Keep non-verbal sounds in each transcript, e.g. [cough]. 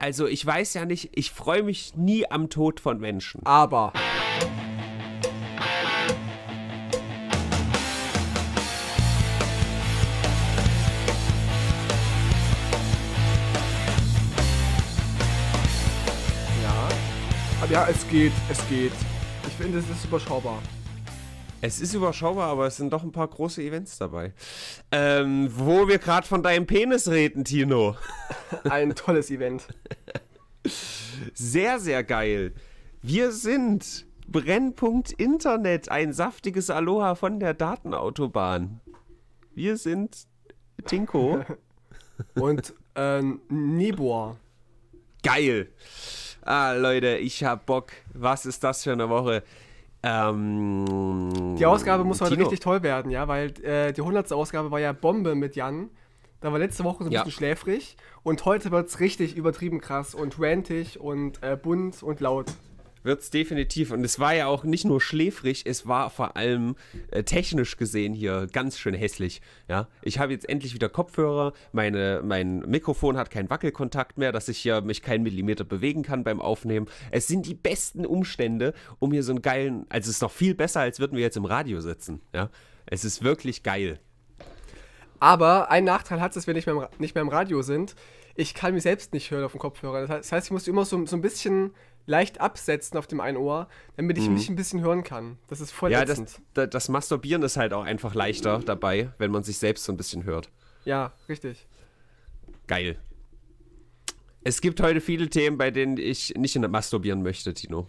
Also ich weiß ja nicht, ich freue mich nie am Tod von Menschen. Aber. Ja. Aber ja, es geht, es geht. Ich finde, es ist überschaubar. Es ist überschaubar, aber es sind doch ein paar große Events dabei. Ähm, wo wir gerade von deinem Penis reden, Tino. [laughs] Ein tolles Event. Sehr, sehr geil. Wir sind Brennpunkt Internet, ein saftiges Aloha von der Datenautobahn. Wir sind Tinko. [laughs] Und ähm, Nibor. Geil. Ah, Leute, ich hab Bock. Was ist das für eine Woche? Ähm, die Ausgabe muss Tino. heute richtig toll werden, ja, weil äh, die 100. Ausgabe war ja Bombe mit Jan. Da war letzte Woche so ein ja. bisschen schläfrig und heute wird es richtig übertrieben krass und rantig und äh, bunt und laut wird es definitiv. Und es war ja auch nicht nur schläfrig, es war vor allem äh, technisch gesehen hier ganz schön hässlich. Ja, ich habe jetzt endlich wieder Kopfhörer. Meine, mein Mikrofon hat keinen Wackelkontakt mehr, dass ich hier mich keinen Millimeter bewegen kann beim Aufnehmen. Es sind die besten Umstände, um hier so einen geilen. Also es ist noch viel besser, als würden wir jetzt im Radio sitzen. Ja, es ist wirklich geil. Aber ein Nachteil hat es, dass wir nicht mehr, im, nicht mehr im Radio sind. Ich kann mich selbst nicht hören auf dem Kopfhörer. Das heißt, ich muss immer so, so ein bisschen leicht absetzen auf dem einen Ohr, damit ich mhm. mich ein bisschen hören kann. Das ist voll Ja, das, das, Masturbieren ist halt auch einfach leichter dabei, wenn man sich selbst so ein bisschen hört. Ja, richtig. Geil. Es gibt heute viele Themen, bei denen ich nicht masturbieren möchte, Tino.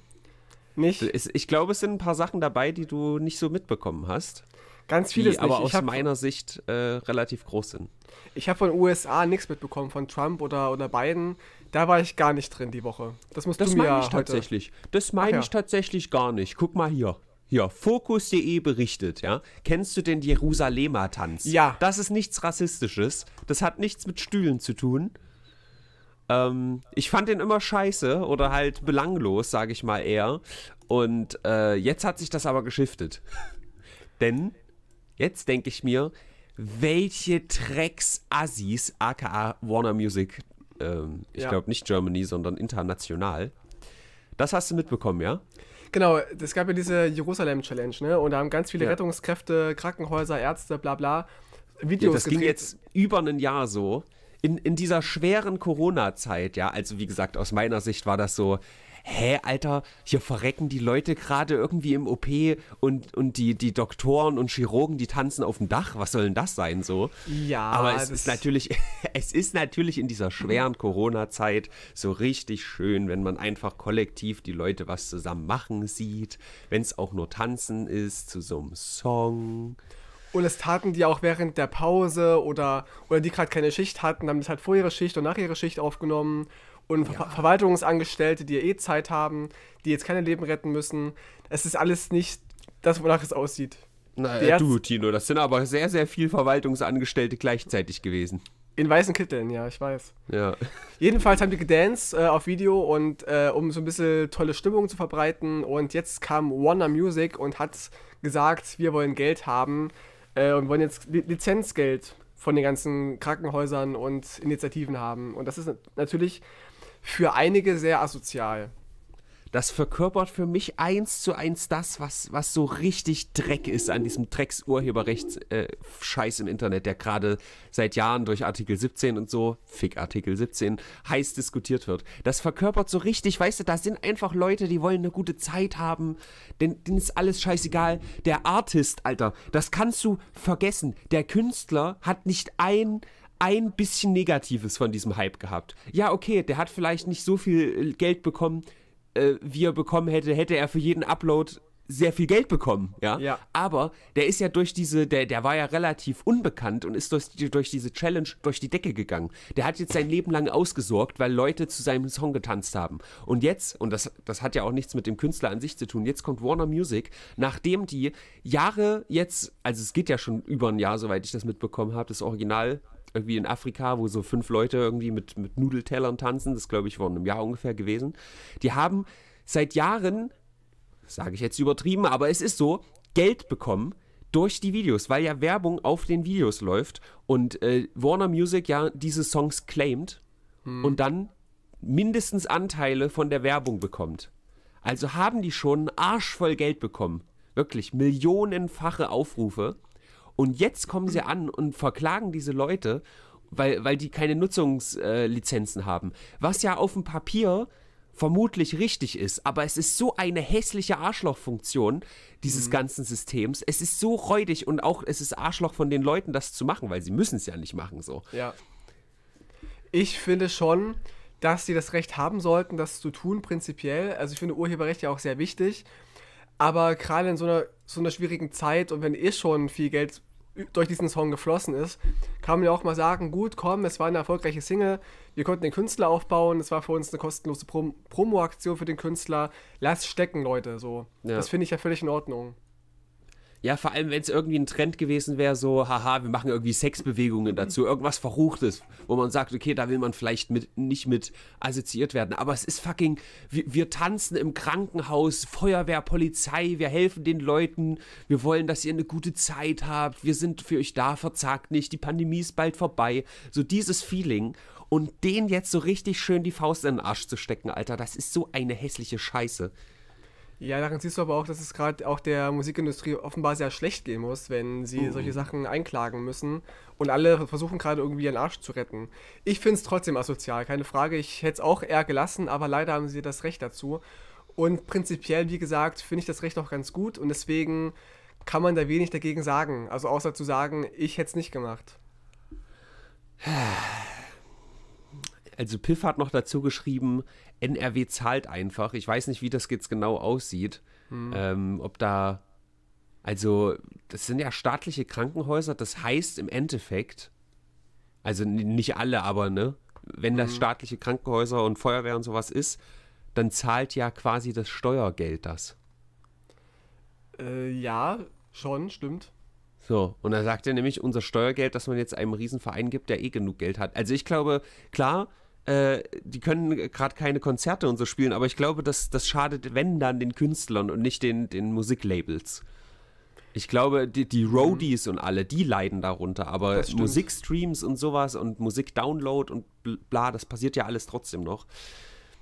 Nicht? Ich glaube, es sind ein paar Sachen dabei, die du nicht so mitbekommen hast. Ganz viele, aber aus hab, meiner Sicht äh, relativ groß sind. Ich habe von USA nichts mitbekommen, von Trump oder, oder Biden. Da war ich gar nicht drin die Woche. Das musst das du mir meine ich heute. tatsächlich. Das meine ja. ich tatsächlich gar nicht. Guck mal hier. Hier, Fokus.de berichtet, ja. Kennst du den Jerusalemer Tanz? Ja. Das ist nichts Rassistisches. Das hat nichts mit Stühlen zu tun. Ähm, ich fand den immer scheiße oder halt belanglos, sage ich mal eher. Und äh, jetzt hat sich das aber geschiftet. [laughs] Denn jetzt denke ich mir, welche Drecks-Assis, aka Warner Music, ähm, ich ja. glaube nicht Germany, sondern international. Das hast du mitbekommen, ja? Genau, es gab ja diese Jerusalem-Challenge, ne? Und da haben ganz viele ja. Rettungskräfte, Krankenhäuser, Ärzte, bla bla, Videos ja, Das gedreht. ging jetzt über ein Jahr so. In, in dieser schweren Corona-Zeit, ja, also wie gesagt, aus meiner Sicht war das so, hä, Alter, hier verrecken die Leute gerade irgendwie im OP und, und die, die Doktoren und Chirurgen, die tanzen auf dem Dach. Was soll denn das sein so? Ja. Aber es ist natürlich, [laughs] es ist natürlich in dieser schweren Corona-Zeit so richtig schön, wenn man einfach kollektiv die Leute was zusammen machen sieht, wenn es auch nur tanzen ist zu so einem Song. Und das taten die auch während der Pause oder, oder die gerade keine Schicht hatten, haben das halt vor ihrer Schicht und nach ihrer Schicht aufgenommen und ja. Verwaltungsangestellte, die ja eh Zeit haben, die jetzt keine Leben retten müssen. Es ist alles nicht das, wonach es aussieht. Naja, du, Tino, das sind aber sehr, sehr viele Verwaltungsangestellte gleichzeitig gewesen. In weißen Kitteln, ja, ich weiß. Ja. Jedenfalls haben die gedanced äh, auf Video und äh, um so ein bisschen tolle Stimmung zu verbreiten. Und jetzt kam Warner Music und hat gesagt, wir wollen Geld haben äh, und wollen jetzt Li Lizenzgeld von den ganzen Krankenhäusern und Initiativen haben. Und das ist natürlich für einige sehr asozial. Das verkörpert für mich eins zu eins das, was, was so richtig Dreck ist an diesem Drecks-Urheberrechts-Scheiß äh, im Internet, der gerade seit Jahren durch Artikel 17 und so, Fick Artikel 17, heiß diskutiert wird. Das verkörpert so richtig, weißt du, da sind einfach Leute, die wollen eine gute Zeit haben, denn denen ist alles scheißegal. Der Artist, Alter, das kannst du vergessen. Der Künstler hat nicht ein ein bisschen Negatives von diesem Hype gehabt. Ja, okay, der hat vielleicht nicht so viel äh, Geld bekommen, äh, wie er bekommen hätte, hätte er für jeden Upload sehr viel Geld bekommen, ja? ja. Aber der ist ja durch diese, der, der war ja relativ unbekannt und ist durch, durch diese Challenge durch die Decke gegangen. Der hat jetzt sein Leben lang ausgesorgt, weil Leute zu seinem Song getanzt haben. Und jetzt, und das, das hat ja auch nichts mit dem Künstler an sich zu tun, jetzt kommt Warner Music, nachdem die Jahre jetzt, also es geht ja schon über ein Jahr, soweit ich das mitbekommen habe, das Original irgendwie in Afrika, wo so fünf Leute irgendwie mit, mit Nudeltellern tanzen. Das glaube ich vor einem Jahr ungefähr gewesen. Die haben seit Jahren, sage ich jetzt übertrieben, aber es ist so, Geld bekommen durch die Videos, weil ja Werbung auf den Videos läuft und äh, Warner Music ja diese Songs claimt hm. und dann mindestens Anteile von der Werbung bekommt. Also haben die schon einen Arsch voll Geld bekommen. Wirklich millionenfache Aufrufe. Und jetzt kommen sie an und verklagen diese Leute, weil, weil die keine Nutzungslizenzen äh, haben. Was ja auf dem Papier vermutlich richtig ist, aber es ist so eine hässliche Arschlochfunktion dieses mhm. ganzen Systems. Es ist so räudig und auch es ist Arschloch von den Leuten, das zu machen, weil sie müssen es ja nicht machen so. Ja. Ich finde schon, dass sie das Recht haben sollten, das zu tun prinzipiell. Also ich finde Urheberrecht ja auch sehr wichtig, aber gerade in so einer so einer schwierigen Zeit und wenn ihr eh schon viel Geld durch diesen Song geflossen ist, kann man ja auch mal sagen, gut, komm, es war eine erfolgreiche Single, wir konnten den Künstler aufbauen, es war für uns eine kostenlose Prom Promo-Aktion für den Künstler, lass stecken, Leute, so. Ja. Das finde ich ja völlig in Ordnung. Ja, vor allem, wenn es irgendwie ein Trend gewesen wäre, so, haha, wir machen irgendwie Sexbewegungen dazu, irgendwas Verruchtes, wo man sagt, okay, da will man vielleicht mit, nicht mit assoziiert werden. Aber es ist fucking, wir, wir tanzen im Krankenhaus, Feuerwehr, Polizei, wir helfen den Leuten, wir wollen, dass ihr eine gute Zeit habt, wir sind für euch da, verzagt nicht, die Pandemie ist bald vorbei. So dieses Feeling und den jetzt so richtig schön die Faust in den Arsch zu stecken, Alter, das ist so eine hässliche Scheiße. Ja, daran siehst du aber auch, dass es gerade auch der Musikindustrie offenbar sehr schlecht gehen muss, wenn sie mhm. solche Sachen einklagen müssen. Und alle versuchen gerade irgendwie ihren Arsch zu retten. Ich finde es trotzdem asozial, keine Frage. Ich hätte es auch eher gelassen, aber leider haben sie das Recht dazu. Und prinzipiell, wie gesagt, finde ich das Recht auch ganz gut und deswegen kann man da wenig dagegen sagen. Also außer zu sagen, ich hätte es nicht gemacht. Also Piff hat noch dazu geschrieben, NRW zahlt einfach. Ich weiß nicht, wie das jetzt genau aussieht. Hm. Ähm, ob da. Also, das sind ja staatliche Krankenhäuser. Das heißt im Endeffekt, also nicht alle, aber ne, wenn das hm. staatliche Krankenhäuser und Feuerwehr und sowas ist, dann zahlt ja quasi das Steuergeld das. Äh, ja, schon, stimmt. So, und da sagt er nämlich, unser Steuergeld, das man jetzt einem Riesenverein gibt, der eh genug Geld hat. Also ich glaube, klar, äh, die können gerade keine Konzerte und so spielen, aber ich glaube, das, das schadet, wenn dann, den Künstlern und nicht den, den Musiklabels. Ich glaube, die, die mhm. Roadies mhm. und alle, die leiden darunter, aber Musikstreams und sowas und Musikdownload und bla, das passiert ja alles trotzdem noch.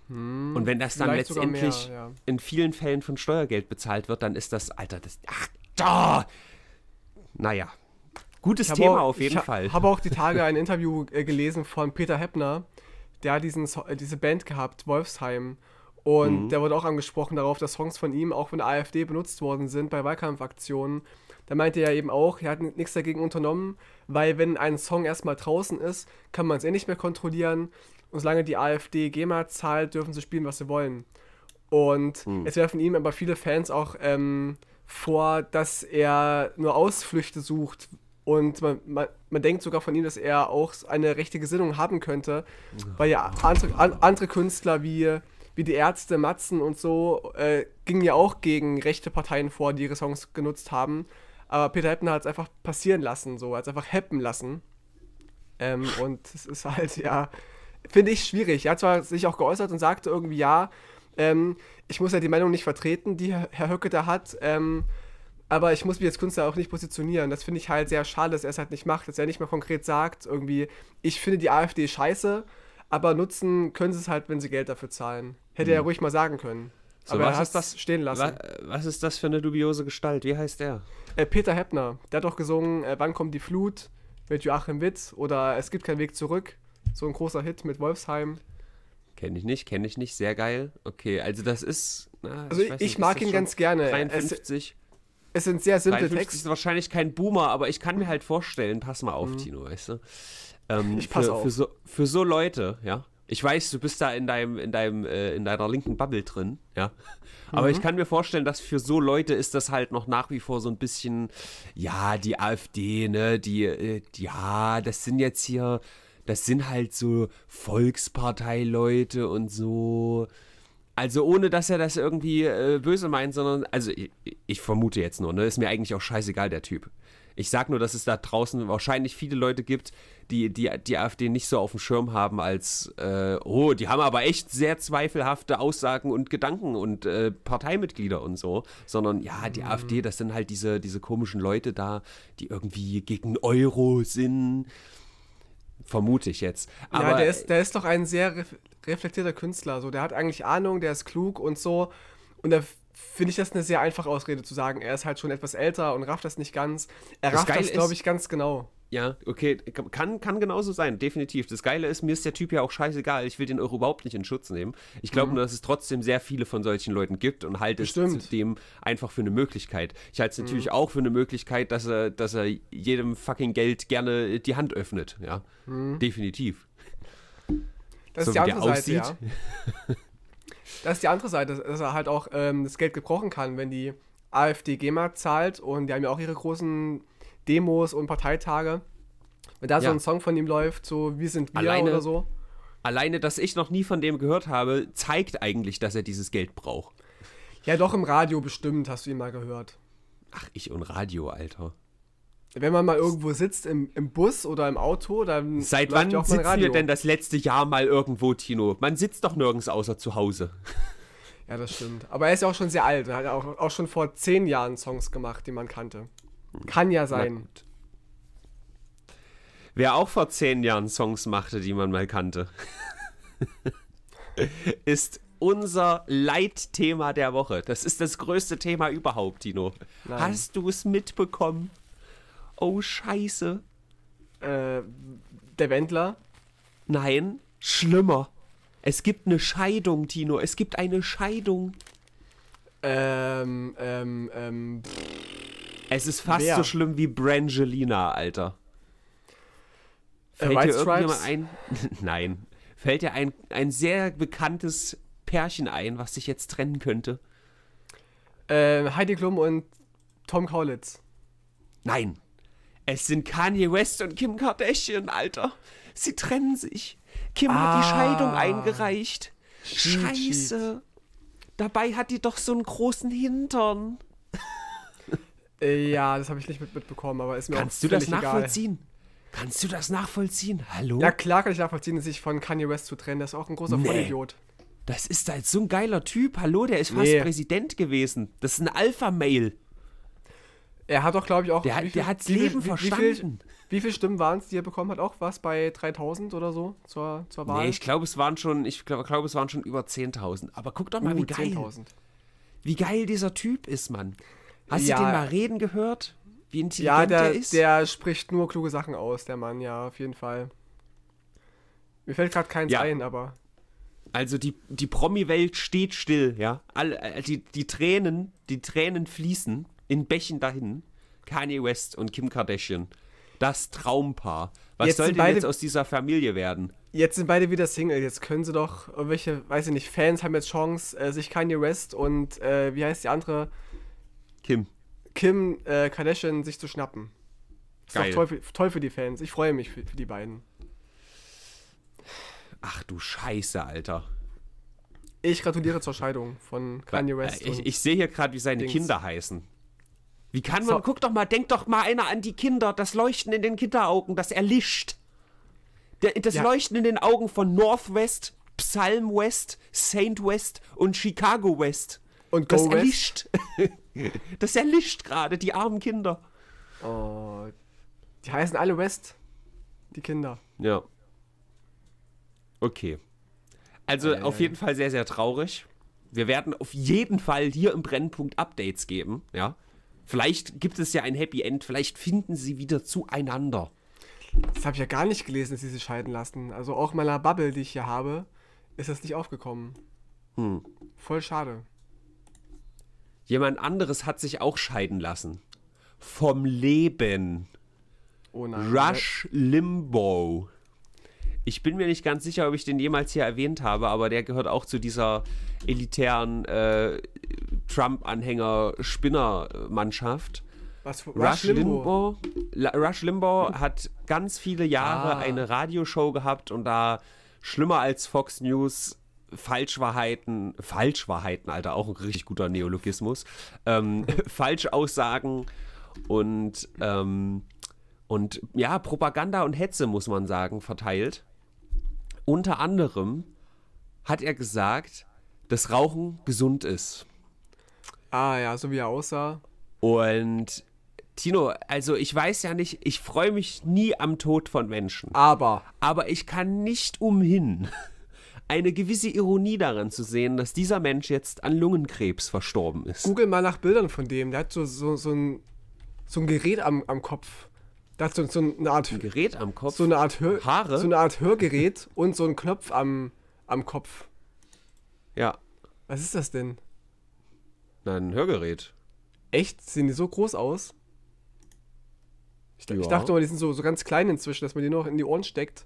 Mhm. Und wenn das dann Vielleicht letztendlich mehr, ja. in vielen Fällen von Steuergeld bezahlt wird, dann ist das, Alter, das. Ach, da! Naja, Gutes Thema auch, auf jeden ich Fall. Ich habe auch die Tage [laughs] ein Interview äh, gelesen von Peter Heppner, der hat diesen, äh, diese Band gehabt, Wolfsheim. Und mhm. der wurde auch angesprochen darauf, dass Songs von ihm auch von der AfD benutzt worden sind bei Wahlkampfaktionen. Da meinte er ja eben auch, er hat nichts dagegen unternommen, weil wenn ein Song erstmal draußen ist, kann man es eh nicht mehr kontrollieren. Und solange die AfD GEMA zahlt, dürfen sie spielen, was sie wollen. Und mhm. es werfen ihm aber viele Fans auch ähm, vor, dass er nur Ausflüchte sucht, und man, man, man, denkt sogar von ihm, dass er auch eine rechte Gesinnung haben könnte, weil ja andere, an, andere Künstler wie, wie die Ärzte, Matzen und so äh, gingen ja auch gegen rechte Parteien vor, die ihre Songs genutzt haben. Aber Peter Heppner hat es einfach passieren lassen, so, hat es einfach happen lassen. Ähm, und es ist halt, ja, finde ich schwierig. Er hat zwar sich auch geäußert und sagte irgendwie, ja, ähm, ich muss ja die Meinung nicht vertreten, die Herr Höcke da hat. Ähm, aber ich muss mich als Künstler auch nicht positionieren. Das finde ich halt sehr schade, dass er es halt nicht macht, dass er nicht mal konkret sagt, irgendwie, ich finde die AfD scheiße, aber nutzen können sie es halt, wenn sie Geld dafür zahlen. Hätte mhm. er ruhig mal sagen können. So, aber was er hat das stehen lassen. Wa was ist das für eine dubiose Gestalt? Wie heißt er? Äh, Peter Heppner. Der hat doch gesungen, äh, Wann kommt die Flut mit Joachim Witt oder Es gibt keinen Weg zurück. So ein großer Hit mit Wolfsheim. Kenne ich nicht, kenne ich nicht. Sehr geil. Okay, also das ist. Na, also ich, ich nicht, mag ihn ganz gerne. 53. Es sind sehr simple Texte. ist wahrscheinlich kein Boomer, aber ich kann mir halt vorstellen, pass mal auf, mhm. Tino, weißt du? Ähm, ich pass für, auf. Für so, für so Leute, ja. Ich weiß, du bist da in deinem, in deinem, äh, in deiner linken Bubble drin, ja. Aber mhm. ich kann mir vorstellen, dass für so Leute ist das halt noch nach wie vor so ein bisschen, ja, die AfD, ne, die, äh, ja, das sind jetzt hier, das sind halt so Volksparteileute und so, also ohne, dass er das irgendwie äh, böse meint, sondern, also ich, ich, vermute jetzt nur, ne, ist mir eigentlich auch scheißegal, der Typ. Ich sag nur, dass es da draußen wahrscheinlich viele Leute gibt, die die, die AfD nicht so auf dem Schirm haben als, äh, oh, die haben aber echt sehr zweifelhafte Aussagen und Gedanken und äh, Parteimitglieder und so, sondern ja, die mhm. AfD, das sind halt diese, diese komischen Leute da, die irgendwie gegen Euro sind. Vermute ich jetzt. Aber ja, der ist, der ist doch ein sehr reflektierter Künstler. So, der hat eigentlich Ahnung, der ist klug und so. Und da finde ich das eine sehr einfache Ausrede zu sagen. Er ist halt schon etwas älter und rafft das nicht ganz. Er das rafft Geil das, glaube ich, ganz genau. Ja, okay, kann, kann genauso sein, definitiv. Das Geile ist, mir ist der Typ ja auch scheißegal. Ich will den auch überhaupt nicht in Schutz nehmen. Ich glaube mhm. nur, dass es trotzdem sehr viele von solchen Leuten gibt und halte Bestimmt. es zudem einfach für eine Möglichkeit. Ich halte es mhm. natürlich auch für eine Möglichkeit, dass er, dass er jedem fucking Geld gerne die Hand öffnet. Ja, mhm. definitiv. Das so ist die andere Seite, ja. [laughs] Das ist die andere Seite, dass er halt auch ähm, das Geld gebrochen kann, wenn die AfD GEMA zahlt und die haben ja auch ihre großen Demos und Parteitage. Wenn da ja. so ein Song von ihm läuft, so Wir sind wir alleine, oder so. Alleine, dass ich noch nie von dem gehört habe, zeigt eigentlich, dass er dieses Geld braucht. Ja, doch im Radio bestimmt, hast du ihn mal gehört. Ach, ich und Radio, Alter wenn man mal irgendwo sitzt, im, im Bus oder im Auto, dann. Seit wann auch sitzen Radio. wir denn das letzte Jahr mal irgendwo, Tino? Man sitzt doch nirgends außer zu Hause. Ja, das stimmt. Aber er ist ja auch schon sehr alt. Er hat ja auch, auch schon vor zehn Jahren Songs gemacht, die man kannte. Kann ja sein. Wer auch vor zehn Jahren Songs machte, die man mal kannte, [laughs] ist unser Leitthema der Woche. Das ist das größte Thema überhaupt, Tino. Nein. Hast du es mitbekommen? oh Scheiße. Äh, der Wendler? Nein, schlimmer. Es gibt eine Scheidung, Tino. Es gibt eine Scheidung. Ähm, ähm, ähm. Pff. Es ist fast Wer? so schlimm wie Brangelina, Alter. Äh, Fällt White dir irgendjemand ein? [laughs] Nein. Fällt dir ein, ein sehr bekanntes Pärchen ein, was sich jetzt trennen könnte? Äh, Heidi Klum und Tom Kaulitz. Nein. Es sind Kanye West und Kim Kardashian, Alter. Sie trennen sich. Kim ah, hat die ah. Scheidung eingereicht. Shit, Scheiße. Shit. Dabei hat die doch so einen großen Hintern. ja, das habe ich nicht mit mitbekommen, aber ist mir Kannst auch du das nachvollziehen? Egal. Kannst du das nachvollziehen? Hallo? Ja, klar kann ich nachvollziehen, sich von Kanye West zu trennen. Das ist auch ein großer nee. Vollidiot. Das ist halt so ein geiler Typ. Hallo, der ist fast nee. Präsident gewesen. Das ist ein Alpha-Mail. Er hat doch, glaube ich, auch. Der, viel, der hat's Leben wie, verstanden. Wie, wie viele Stimmen waren es, die er bekommen hat? Auch was bei 3000 oder so zur, zur Wahl? Nee, ich glaube, es waren schon, glaub, es waren schon über 10.000. Aber guck doch mal, uh, wie geil. 10.000. Wie geil dieser Typ ist, Mann. Hast ja. du den mal reden gehört? Wie intelligent ja, der, der ist? der spricht nur kluge Sachen aus, der Mann, ja, auf jeden Fall. Mir fällt gerade keins ja. ein, aber. Also die, die Promi-Welt steht still, ja. All, äh, die, die Tränen, die Tränen fließen in Bächen dahin. Kanye West und Kim Kardashian. Das Traumpaar. Was jetzt soll denn beide, jetzt aus dieser Familie werden? Jetzt sind beide wieder Single. Jetzt können sie doch irgendwelche, weiß ich nicht, Fans haben jetzt Chance, äh, sich Kanye West und äh, wie heißt die andere? Kim. Kim äh, Kardashian sich zu schnappen. Ist Geil. Toll für, toll, für, die Fans. Ich freue mich für, für die beiden. Ach du Scheiße, Alter. Ich gratuliere zur Scheidung von Kanye West. Ich, ich sehe hier gerade, wie seine Dings. Kinder heißen. Wie kann man, so. guck doch mal, denkt doch mal einer an die Kinder, das Leuchten in den Kinderaugen, das erlischt. Das ja. Leuchten in den Augen von Northwest, Psalm West, Saint West und Chicago West. Und Go das West. erlischt. [laughs] das erlischt gerade, die armen Kinder. Oh, die heißen alle West, die Kinder. Ja. Okay. Also äh. auf jeden Fall sehr, sehr traurig. Wir werden auf jeden Fall hier im Brennpunkt Updates geben, ja. Vielleicht gibt es ja ein Happy End, vielleicht finden sie wieder zueinander. Das habe ich ja gar nicht gelesen, dass sie sich scheiden lassen. Also auch meiner Bubble, die ich hier habe, ist das nicht aufgekommen. Hm. Voll schade. Jemand anderes hat sich auch scheiden lassen. Vom Leben. Oh nein. Ne. Rush Limbo. Ich bin mir nicht ganz sicher, ob ich den jemals hier erwähnt habe, aber der gehört auch zu dieser elitären äh, Trump-Anhänger-Spinner-Mannschaft. Was, Rush, Rush Limbaugh? Limbaugh, Rush Limbaugh hat ganz viele Jahre ah. eine Radioshow gehabt und da schlimmer als Fox News Falschwahrheiten, Falschwahrheiten, Alter, auch ein richtig guter Neologismus, ähm, [laughs] Falschaussagen und, ähm, und ja, Propaganda und Hetze, muss man sagen, verteilt. Unter anderem hat er gesagt, dass Rauchen gesund ist. Ah ja, so wie er aussah. Und Tino, also ich weiß ja nicht, ich freue mich nie am Tod von Menschen. Aber. Aber ich kann nicht umhin, [laughs] eine gewisse Ironie daran zu sehen, dass dieser Mensch jetzt an Lungenkrebs verstorben ist. Google mal nach Bildern von dem. Der hat so, so, so, ein, so ein Gerät am, am Kopf. Der hat so, so eine Art. Ein Gerät am Kopf? So eine Art Hör Haare? So eine Art Hörgerät und so einen Knopf am, am Kopf. Ja. Was ist das denn? ein Hörgerät. Echt? Sehen die so groß aus? Ich, ja. ich dachte mal, die sind so, so ganz klein inzwischen, dass man die noch in die Ohren steckt.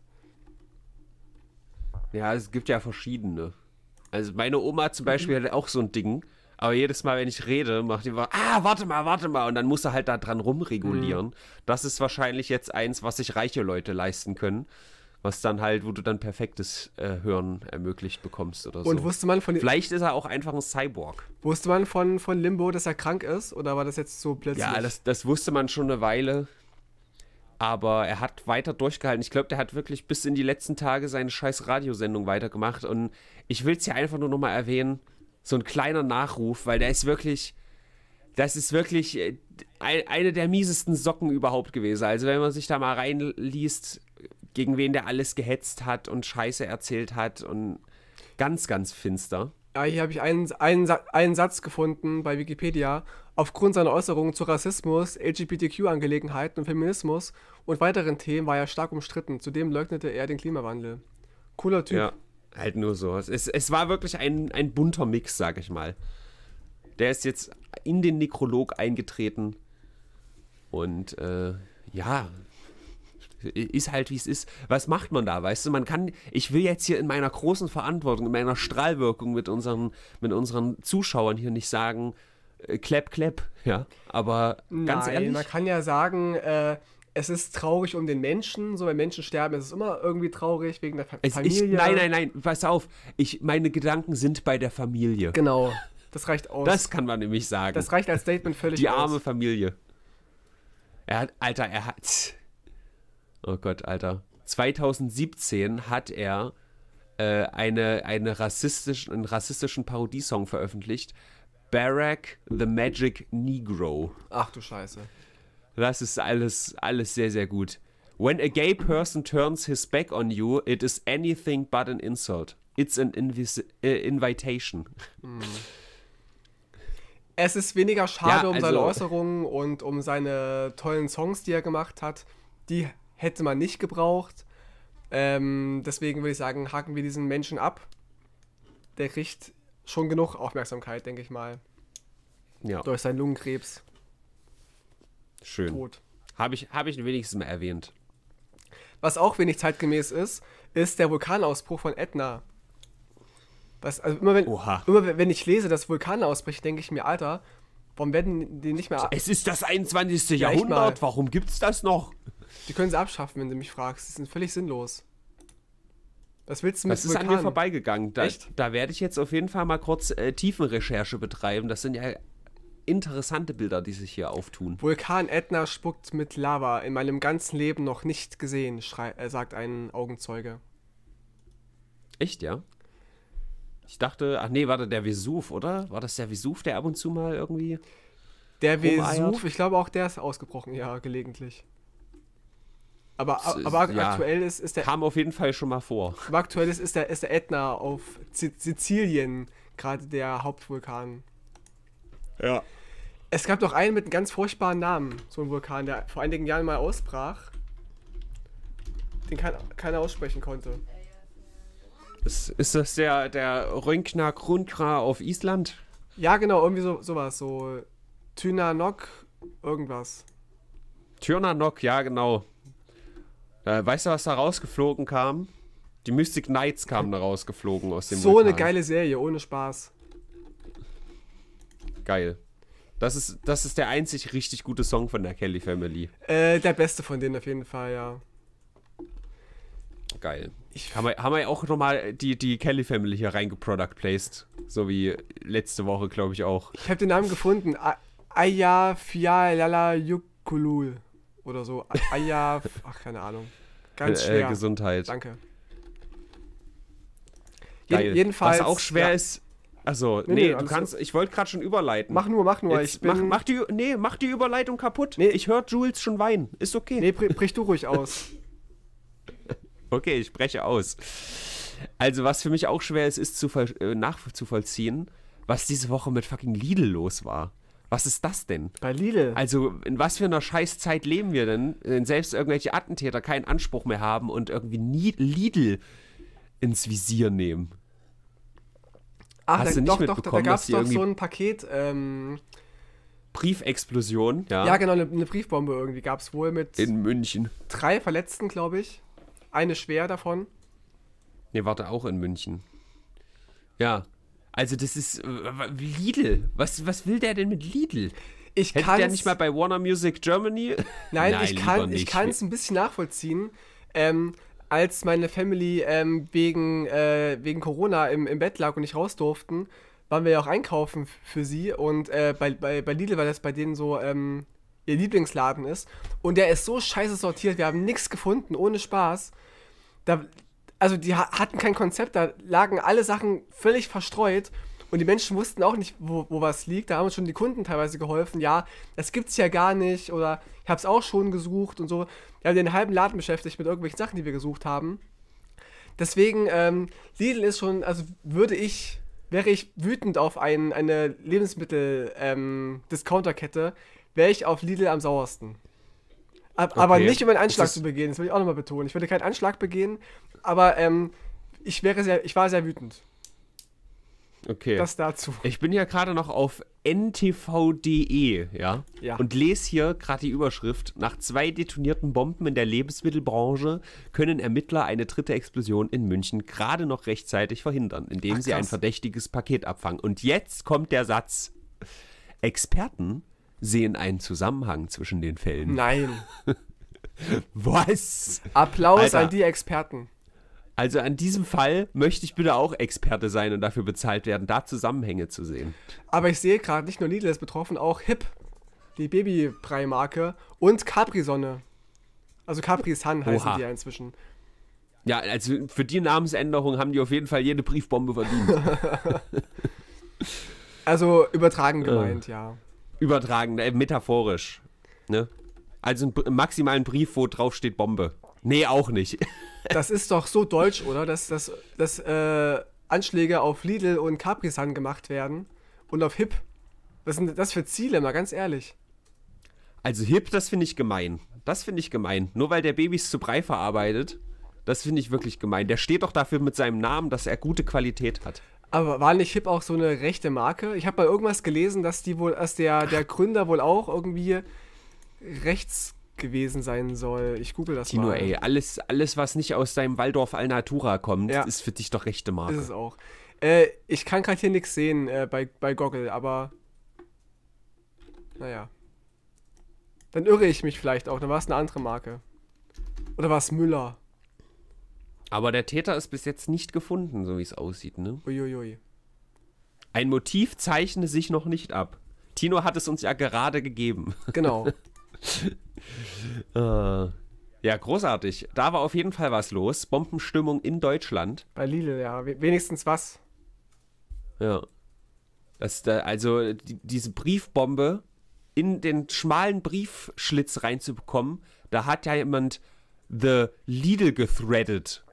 Ja, es gibt ja verschiedene. Also meine Oma zum Beispiel mhm. hatte auch so ein Ding. Aber jedes Mal, wenn ich rede, macht die, immer, ah, warte mal, warte mal. Und dann muss er halt da dran rumregulieren. Mhm. Das ist wahrscheinlich jetzt eins, was sich reiche Leute leisten können was dann halt, wo du dann perfektes äh, Hören ermöglicht bekommst oder so. Und wusste man von Vielleicht ist er auch einfach ein Cyborg. Wusste man von, von Limbo, dass er krank ist oder war das jetzt so plötzlich? Ja, das, das wusste man schon eine Weile. Aber er hat weiter durchgehalten. Ich glaube, der hat wirklich bis in die letzten Tage seine scheiß Radiosendung weitergemacht. Und ich will es hier einfach nur nochmal erwähnen. So ein kleiner Nachruf, weil der ist wirklich. Das ist wirklich äh, eine der miesesten Socken überhaupt gewesen. Also, wenn man sich da mal reinliest, gegen wen der alles gehetzt hat und Scheiße erzählt hat und ganz, ganz finster. Ja, hier habe ich einen, einen, einen Satz gefunden bei Wikipedia. Aufgrund seiner Äußerungen zu Rassismus, LGBTQ-Angelegenheiten und Feminismus und weiteren Themen war er stark umstritten. Zudem leugnete er den Klimawandel. Cooler Typ. Ja, halt nur so. Es, es war wirklich ein, ein bunter Mix, sage ich mal. Der ist jetzt in den Nekrolog eingetreten. Und äh, ja, ist halt wie es ist. Was macht man da? Weißt du, man kann, ich will jetzt hier in meiner großen Verantwortung, in meiner Strahlwirkung mit unseren, mit unseren Zuschauern hier nicht sagen, äh, clap, clap, ja. Aber Nein, ganz ehrlich. Man kann ja sagen, äh, es ist traurig um den Menschen, so wenn Menschen sterben, ist es immer irgendwie traurig wegen der Fa es, Familie. Ich, nein, nein, nein, pass auf, ich, meine Gedanken sind bei der Familie. Genau, das reicht aus. Das kann man nämlich sagen. Das reicht als Statement völlig Die arme Familie. Er hat, Alter, er hat, oh Gott, Alter. 2017 hat er äh, eine, eine rassistisch, einen rassistischen Parodiesong veröffentlicht. Barack the Magic Negro. Ach du Scheiße. Das ist alles, alles sehr, sehr gut. When a gay person turns his back on you, it is anything but an insult. It's an äh, invitation. Hm. Es ist weniger schade ja, um also, seine Äußerungen und um seine tollen Songs, die er gemacht hat. Die hätte man nicht gebraucht. Ähm, deswegen würde ich sagen, haken wir diesen Menschen ab. Der kriegt schon genug Aufmerksamkeit, denke ich mal. Ja. Durch seinen Lungenkrebs. Schön. Tot. Habe ich, hab ich wenigstens mal erwähnt. Was auch wenig zeitgemäß ist, ist der Vulkanausbruch von Ätna. Was, also immer wenn, Oha. immer wenn ich lese, dass Vulkane ausbricht, denke ich mir, Alter, warum werden die nicht mehr. Es ist das 21. Jahrhundert, warum gibt es das noch? Die können sie abschaffen, wenn du mich fragst. Die sind völlig sinnlos. Was willst du mit Das ist Vulkan? an mir vorbeigegangen. Da, Echt? da werde ich jetzt auf jeden Fall mal kurz äh, Tiefenrecherche betreiben. Das sind ja interessante Bilder, die sich hier auftun. Vulkan Ätna spuckt mit Lava. In meinem ganzen Leben noch nicht gesehen, schrei äh, sagt ein Augenzeuge. Echt, ja? Ich dachte, ach nee, war das der Vesuv, oder? War das der Vesuv, der ab und zu mal irgendwie. Der Vesuv, ich glaube auch der ist ausgebrochen, ja, gelegentlich. Aber, aber ja, aktuell ist, ist der. Kam auf jeden Fall schon mal vor. Aber aktuell ist, ist, der, ist der Ätna auf Sizilien gerade der Hauptvulkan. Ja. Es gab doch einen mit einem ganz furchtbaren Namen, so ein Vulkan, der vor einigen Jahren mal ausbrach, den kein, keiner aussprechen konnte. Ist, ist das der, der Rönkna Grundkra auf Island? Ja, genau, irgendwie so, sowas, so Tynanok, irgendwas. Tyrnanok, ja, genau. Äh, weißt du, was da rausgeflogen kam? Die Mystic Knights kamen da rausgeflogen aus dem So Vulkan. eine geile Serie, ohne Spaß. Geil. Das ist, das ist der einzig richtig gute Song von der Kelly Family. Äh, der beste von denen auf jeden Fall, ja. Geil. Ich haben, wir, haben wir auch nochmal die, die Kelly Family hier reingeproduct placed. So wie letzte Woche, glaube ich, auch. Ich habe den Namen gefunden. Aya Fialala Yukulul. Oder so. Eier. ach, keine Ahnung. Ganz äh, schwer. Äh, Gesundheit. Danke. Geil. Jedenfalls. Was auch schwer ja. ist. Also, nee, nee, nee du kannst. Ich wollte gerade schon überleiten. Mach nur, mach nur. Jetzt, ich bin, mach, mach, die, nee, mach die Überleitung kaputt. Nee. Ich höre Jules schon weinen. Ist okay. Nee, brich du ruhig aus. [laughs] okay, ich breche aus. Also, was für mich auch schwer ist, ist zu äh, nachzuvollziehen, was diese Woche mit fucking Lidl los war. Was ist das denn? Bei Lidl. Also, in was für einer Scheißzeit leben wir denn, wenn selbst irgendwelche Attentäter keinen Anspruch mehr haben und irgendwie nie Lidl ins Visier nehmen? Ach, Hast da, du nicht doch, doch, da, da gab es doch so ein Paket. Ähm, Briefexplosion, ja. Ja, genau, eine, eine Briefbombe irgendwie gab es wohl mit. In München. Drei Verletzten, glaube ich. Eine schwer davon. Nee, warte, auch in München. Ja, also das ist äh, Lidl. Was, was will der denn mit Lidl? Ich kann ja nicht mal bei Warner Music Germany. [laughs] Nein, Nein ich kann ich kann es ein bisschen nachvollziehen. Ähm, als meine Family ähm, wegen, äh, wegen Corona im, im Bett lag und nicht raus durften, waren wir ja auch einkaufen für sie und äh, bei, bei, bei Lidl, weil das bei denen so ähm, ihr Lieblingsladen ist und der ist so scheiße sortiert, wir haben nichts gefunden, ohne Spaß. Da, also die hatten kein Konzept, da lagen alle Sachen völlig verstreut und die Menschen wussten auch nicht, wo, wo was liegt. Da haben uns schon die Kunden teilweise geholfen, ja, das gibt's ja gar nicht oder ich hab's auch schon gesucht und so. Wir haben den halben Laden beschäftigt mit irgendwelchen Sachen, die wir gesucht haben. Deswegen, ähm, Lidl ist schon, also würde ich, wäre ich wütend auf ein, eine Lebensmittel-Discounterkette, ähm, wäre ich auf Lidl am sauersten. Ab, okay. Aber nicht um einen Anschlag zu begehen, das will ich auch nochmal betonen. Ich würde keinen Anschlag begehen, aber ähm, ich, wäre sehr, ich war sehr wütend. Okay. Das dazu. Ich bin ja gerade noch auf ntv.de, ja? ja? Und lese hier gerade die Überschrift: Nach zwei detonierten Bomben in der Lebensmittelbranche können Ermittler eine dritte Explosion in München gerade noch rechtzeitig verhindern, indem Ach, sie ein verdächtiges Paket abfangen. Und jetzt kommt der Satz: Experten sehen einen Zusammenhang zwischen den Fällen. Nein. [laughs] Was? Applaus Alter. an die Experten. Also an diesem Fall möchte ich bitte auch Experte sein und dafür bezahlt werden, da Zusammenhänge zu sehen. Aber ich sehe gerade, nicht nur Lidl ist betroffen, auch Hip, die Babybrei-Marke und Capri-Sonne. Also Capri-Sun heißen die ja inzwischen. Ja, also für die Namensänderung haben die auf jeden Fall jede Briefbombe verdient. [laughs] also übertragen äh. gemeint, ja. ja übertragen, äh, metaphorisch. Ne? Also maximal ein Brief, wo drauf steht Bombe. Nee, auch nicht. [laughs] das ist doch so deutsch, oder? Dass, dass, dass äh, Anschläge auf Lidl und Capri-Sun gemacht werden und auf Hip. Was sind das für Ziele, mal ganz ehrlich? Also Hip, das finde ich gemein. Das finde ich gemein. Nur weil der Babys zu Brei verarbeitet, das finde ich wirklich gemein. Der steht doch dafür mit seinem Namen, dass er gute Qualität hat. Aber war nicht Hip auch so eine rechte Marke? Ich habe mal irgendwas gelesen, dass die wohl, dass der, der Gründer wohl auch irgendwie rechts gewesen sein soll. Ich google das Tino, mal. Tino, ey, alles, alles, was nicht aus deinem Waldorf Alnatura kommt, ja. ist für dich doch rechte Marke. Ist es auch. Äh, ich kann gerade hier nichts sehen äh, bei, bei Goggle, aber naja. Dann irre ich mich vielleicht auch. Dann war es eine andere Marke. Oder war es Müller? Aber der Täter ist bis jetzt nicht gefunden, so wie es aussieht, ne? Uiuiui. Ein Motiv zeichne sich noch nicht ab. Tino hat es uns ja gerade gegeben. Genau. [laughs] Äh, ja, großartig. Da war auf jeden Fall was los. Bombenstimmung in Deutschland. Bei Lille, ja. Wenigstens was. Ja. Das, also die, diese Briefbombe in den schmalen Briefschlitz reinzubekommen, da hat ja jemand The Lidl gethreadet.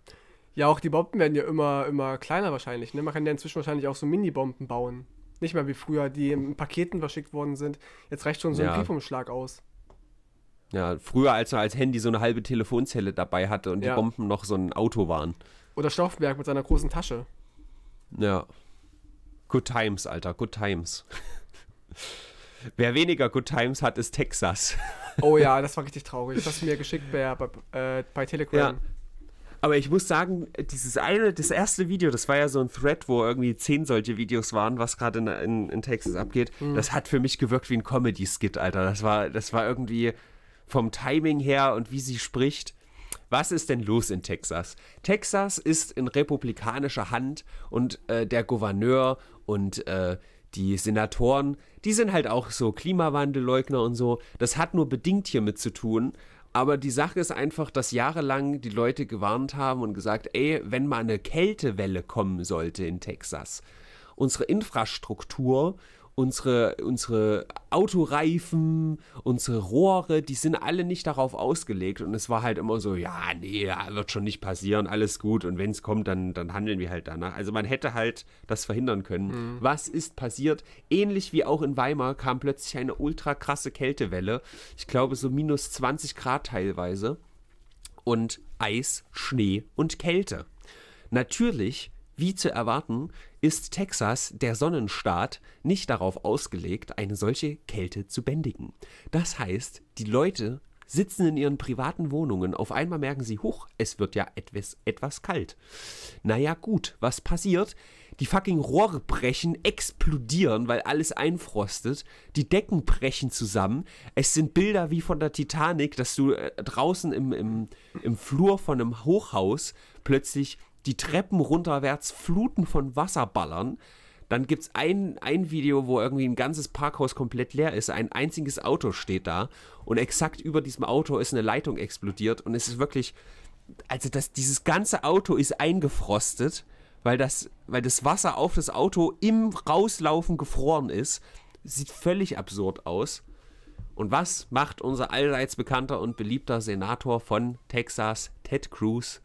Ja, auch die Bomben werden ja immer, immer kleiner wahrscheinlich. Ne? Man kann ja inzwischen wahrscheinlich auch so Mini-Bomben bauen. Nicht mehr wie früher, die in Paketen verschickt worden sind. Jetzt reicht schon so ein ja. Briefumschlag aus. Ja, früher, als er als Handy so eine halbe Telefonzelle dabei hatte und ja. die Bomben noch so ein Auto waren. Oder Stoffberg mit seiner großen Tasche. Ja. Good times, Alter, good times. [laughs] Wer weniger Good Times hat, ist Texas. Oh ja, [laughs] das war richtig traurig. Das hast du mir geschickt bei, bei, äh, bei Telegram. Ja, aber ich muss sagen, dieses eine, das erste Video, das war ja so ein Thread, wo irgendwie zehn solche Videos waren, was gerade in, in, in, Texas abgeht. Mhm. Das hat für mich gewirkt wie ein Comedy-Skit, Alter. Das war, das war irgendwie vom Timing her und wie sie spricht. Was ist denn los in Texas? Texas ist in republikanischer Hand und äh, der Gouverneur und äh, die Senatoren, die sind halt auch so Klimawandelleugner und so. Das hat nur bedingt hiermit zu tun, aber die Sache ist einfach, dass jahrelang die Leute gewarnt haben und gesagt, ey, wenn mal eine Kältewelle kommen sollte in Texas, unsere Infrastruktur unsere, unsere Autoreifen, unsere Rohre, die sind alle nicht darauf ausgelegt. Und es war halt immer so, ja, nee, wird schon nicht passieren, alles gut. Und wenn es kommt, dann, dann handeln wir halt danach. Ne? Also man hätte halt das verhindern können. Mhm. Was ist passiert? Ähnlich wie auch in Weimar kam plötzlich eine ultra krasse Kältewelle. Ich glaube so minus 20 Grad teilweise. Und Eis, Schnee und Kälte. Natürlich wie zu erwarten, ist Texas, der Sonnenstaat, nicht darauf ausgelegt, eine solche Kälte zu bändigen. Das heißt, die Leute sitzen in ihren privaten Wohnungen. Auf einmal merken sie, hoch, es wird ja etwas, etwas kalt. Naja, gut, was passiert? Die fucking Rohre brechen, explodieren, weil alles einfrostet. Die Decken brechen zusammen. Es sind Bilder wie von der Titanic, dass du äh, draußen im, im, im Flur von einem Hochhaus plötzlich die Treppen runterwärts Fluten von Wasser ballern. Dann gibt es ein, ein Video, wo irgendwie ein ganzes Parkhaus komplett leer ist. Ein einziges Auto steht da und exakt über diesem Auto ist eine Leitung explodiert. Und es ist wirklich, also das, dieses ganze Auto ist eingefrostet, weil das, weil das Wasser auf das Auto im Rauslaufen gefroren ist. Sieht völlig absurd aus. Und was macht unser allseits bekannter und beliebter Senator von Texas, Ted Cruz?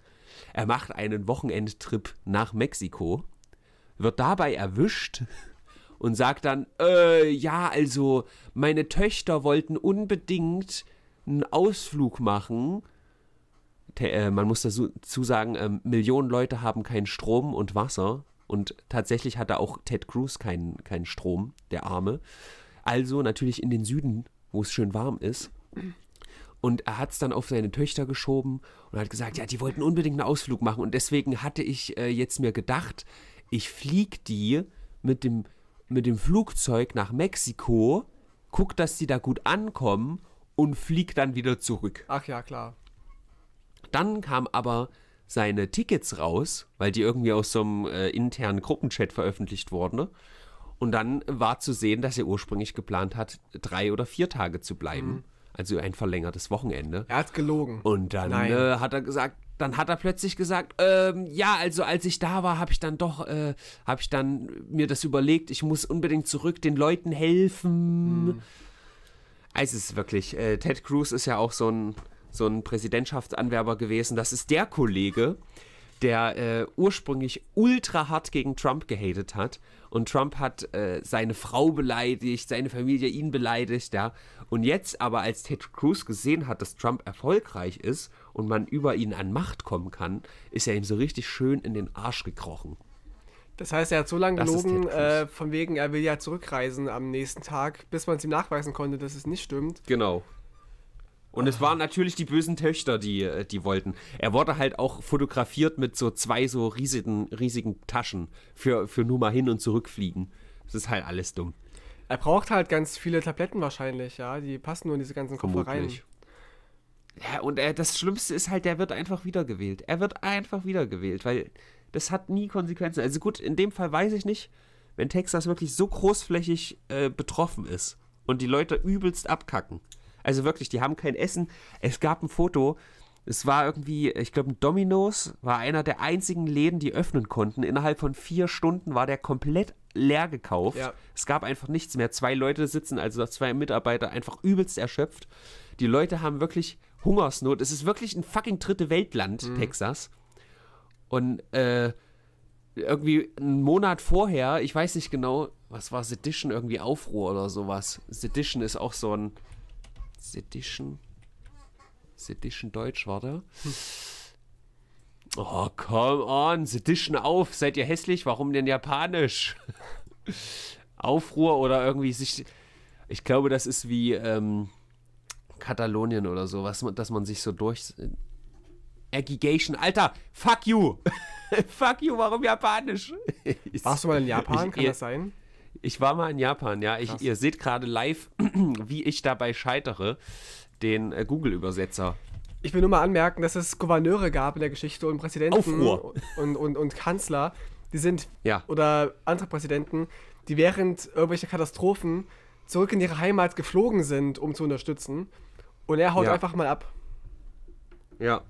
Er macht einen Wochenendtrip nach Mexiko, wird dabei erwischt [laughs] und sagt dann, äh, ja, also meine Töchter wollten unbedingt einen Ausflug machen. Äh, man muss dazu sagen, ähm, Millionen Leute haben keinen Strom und Wasser. Und tatsächlich hatte auch Ted Cruz keinen, keinen Strom, der Arme. Also natürlich in den Süden, wo es schön warm ist. Und er hat es dann auf seine Töchter geschoben und hat gesagt, ja, die wollten unbedingt einen Ausflug machen. Und deswegen hatte ich äh, jetzt mir gedacht, ich fliege die mit dem, mit dem Flugzeug nach Mexiko, guck, dass die da gut ankommen und flieg dann wieder zurück. Ach ja, klar. Dann kam aber seine Tickets raus, weil die irgendwie aus so einem äh, internen Gruppenchat veröffentlicht wurden. Und dann war zu sehen, dass er ursprünglich geplant hat, drei oder vier Tage zu bleiben. Mhm also ein verlängertes Wochenende. Er hat gelogen. Und dann äh, hat er gesagt, dann hat er plötzlich gesagt, ähm, ja, also als ich da war, habe ich dann doch, äh, habe ich dann mir das überlegt, ich muss unbedingt zurück den Leuten helfen. Mhm. Also es ist wirklich, äh, Ted Cruz ist ja auch so ein, so ein Präsidentschaftsanwerber gewesen. Das ist der Kollege, der äh, ursprünglich ultra hart gegen Trump gehatet hat. Und Trump hat äh, seine Frau beleidigt, seine Familie ihn beleidigt, ja. Und jetzt aber, als Ted Cruz gesehen hat, dass Trump erfolgreich ist und man über ihn an Macht kommen kann, ist er ihm so richtig schön in den Arsch gekrochen. Das heißt, er hat so lange gelogen, äh, von wegen, er will ja zurückreisen am nächsten Tag, bis man es ihm nachweisen konnte, dass es nicht stimmt. Genau. Und es waren natürlich die bösen Töchter, die, äh, die wollten. Er wurde halt auch fotografiert mit so zwei so riesigen, riesigen Taschen für, für nur mal hin und zurückfliegen. Das ist halt alles dumm. Er braucht halt ganz viele Tabletten wahrscheinlich, ja. Die passen nur in diese ganzen Koffer rein. Ja, und äh, das Schlimmste ist halt, der wird einfach wiedergewählt. Er wird einfach wiedergewählt, weil das hat nie Konsequenzen. Also gut, in dem Fall weiß ich nicht, wenn Texas wirklich so großflächig äh, betroffen ist und die Leute übelst abkacken also wirklich, die haben kein Essen. Es gab ein Foto, es war irgendwie, ich glaube, ein Domino's war einer der einzigen Läden, die öffnen konnten. Innerhalb von vier Stunden war der komplett leer gekauft. Ja. Es gab einfach nichts mehr. Zwei Leute sitzen, also zwei Mitarbeiter, einfach übelst erschöpft. Die Leute haben wirklich Hungersnot. Es ist wirklich ein fucking dritte Weltland, mhm. Texas. Und äh, irgendwie einen Monat vorher, ich weiß nicht genau, was war Sedition, irgendwie Aufruhr oder sowas. Sedition ist auch so ein Sedition. Sedition Deutsch, warte. Hm. Oh, come on. Sedition auf. Seid ihr hässlich? Warum denn japanisch? [laughs] Aufruhr oder irgendwie sich. Ich glaube, das ist wie ähm, Katalonien oder so, was, dass man sich so durch. Aggregation. Alter, fuck you! [laughs] fuck you, warum japanisch? Warst du mal in [laughs] Japan? Ich, Kann ich, das sein? Ich war mal in Japan, ja. Ich, ihr seht gerade live, [clears throat] wie ich dabei scheitere, den äh, Google-Übersetzer. Ich will nur mal anmerken, dass es Gouverneure gab in der Geschichte und Präsidenten Aufruhr. Und, und, und Kanzler, die sind, ja. oder andere Präsidenten, die während irgendwelcher Katastrophen zurück in ihre Heimat geflogen sind, um zu unterstützen. Und er haut ja. einfach mal ab. Ja.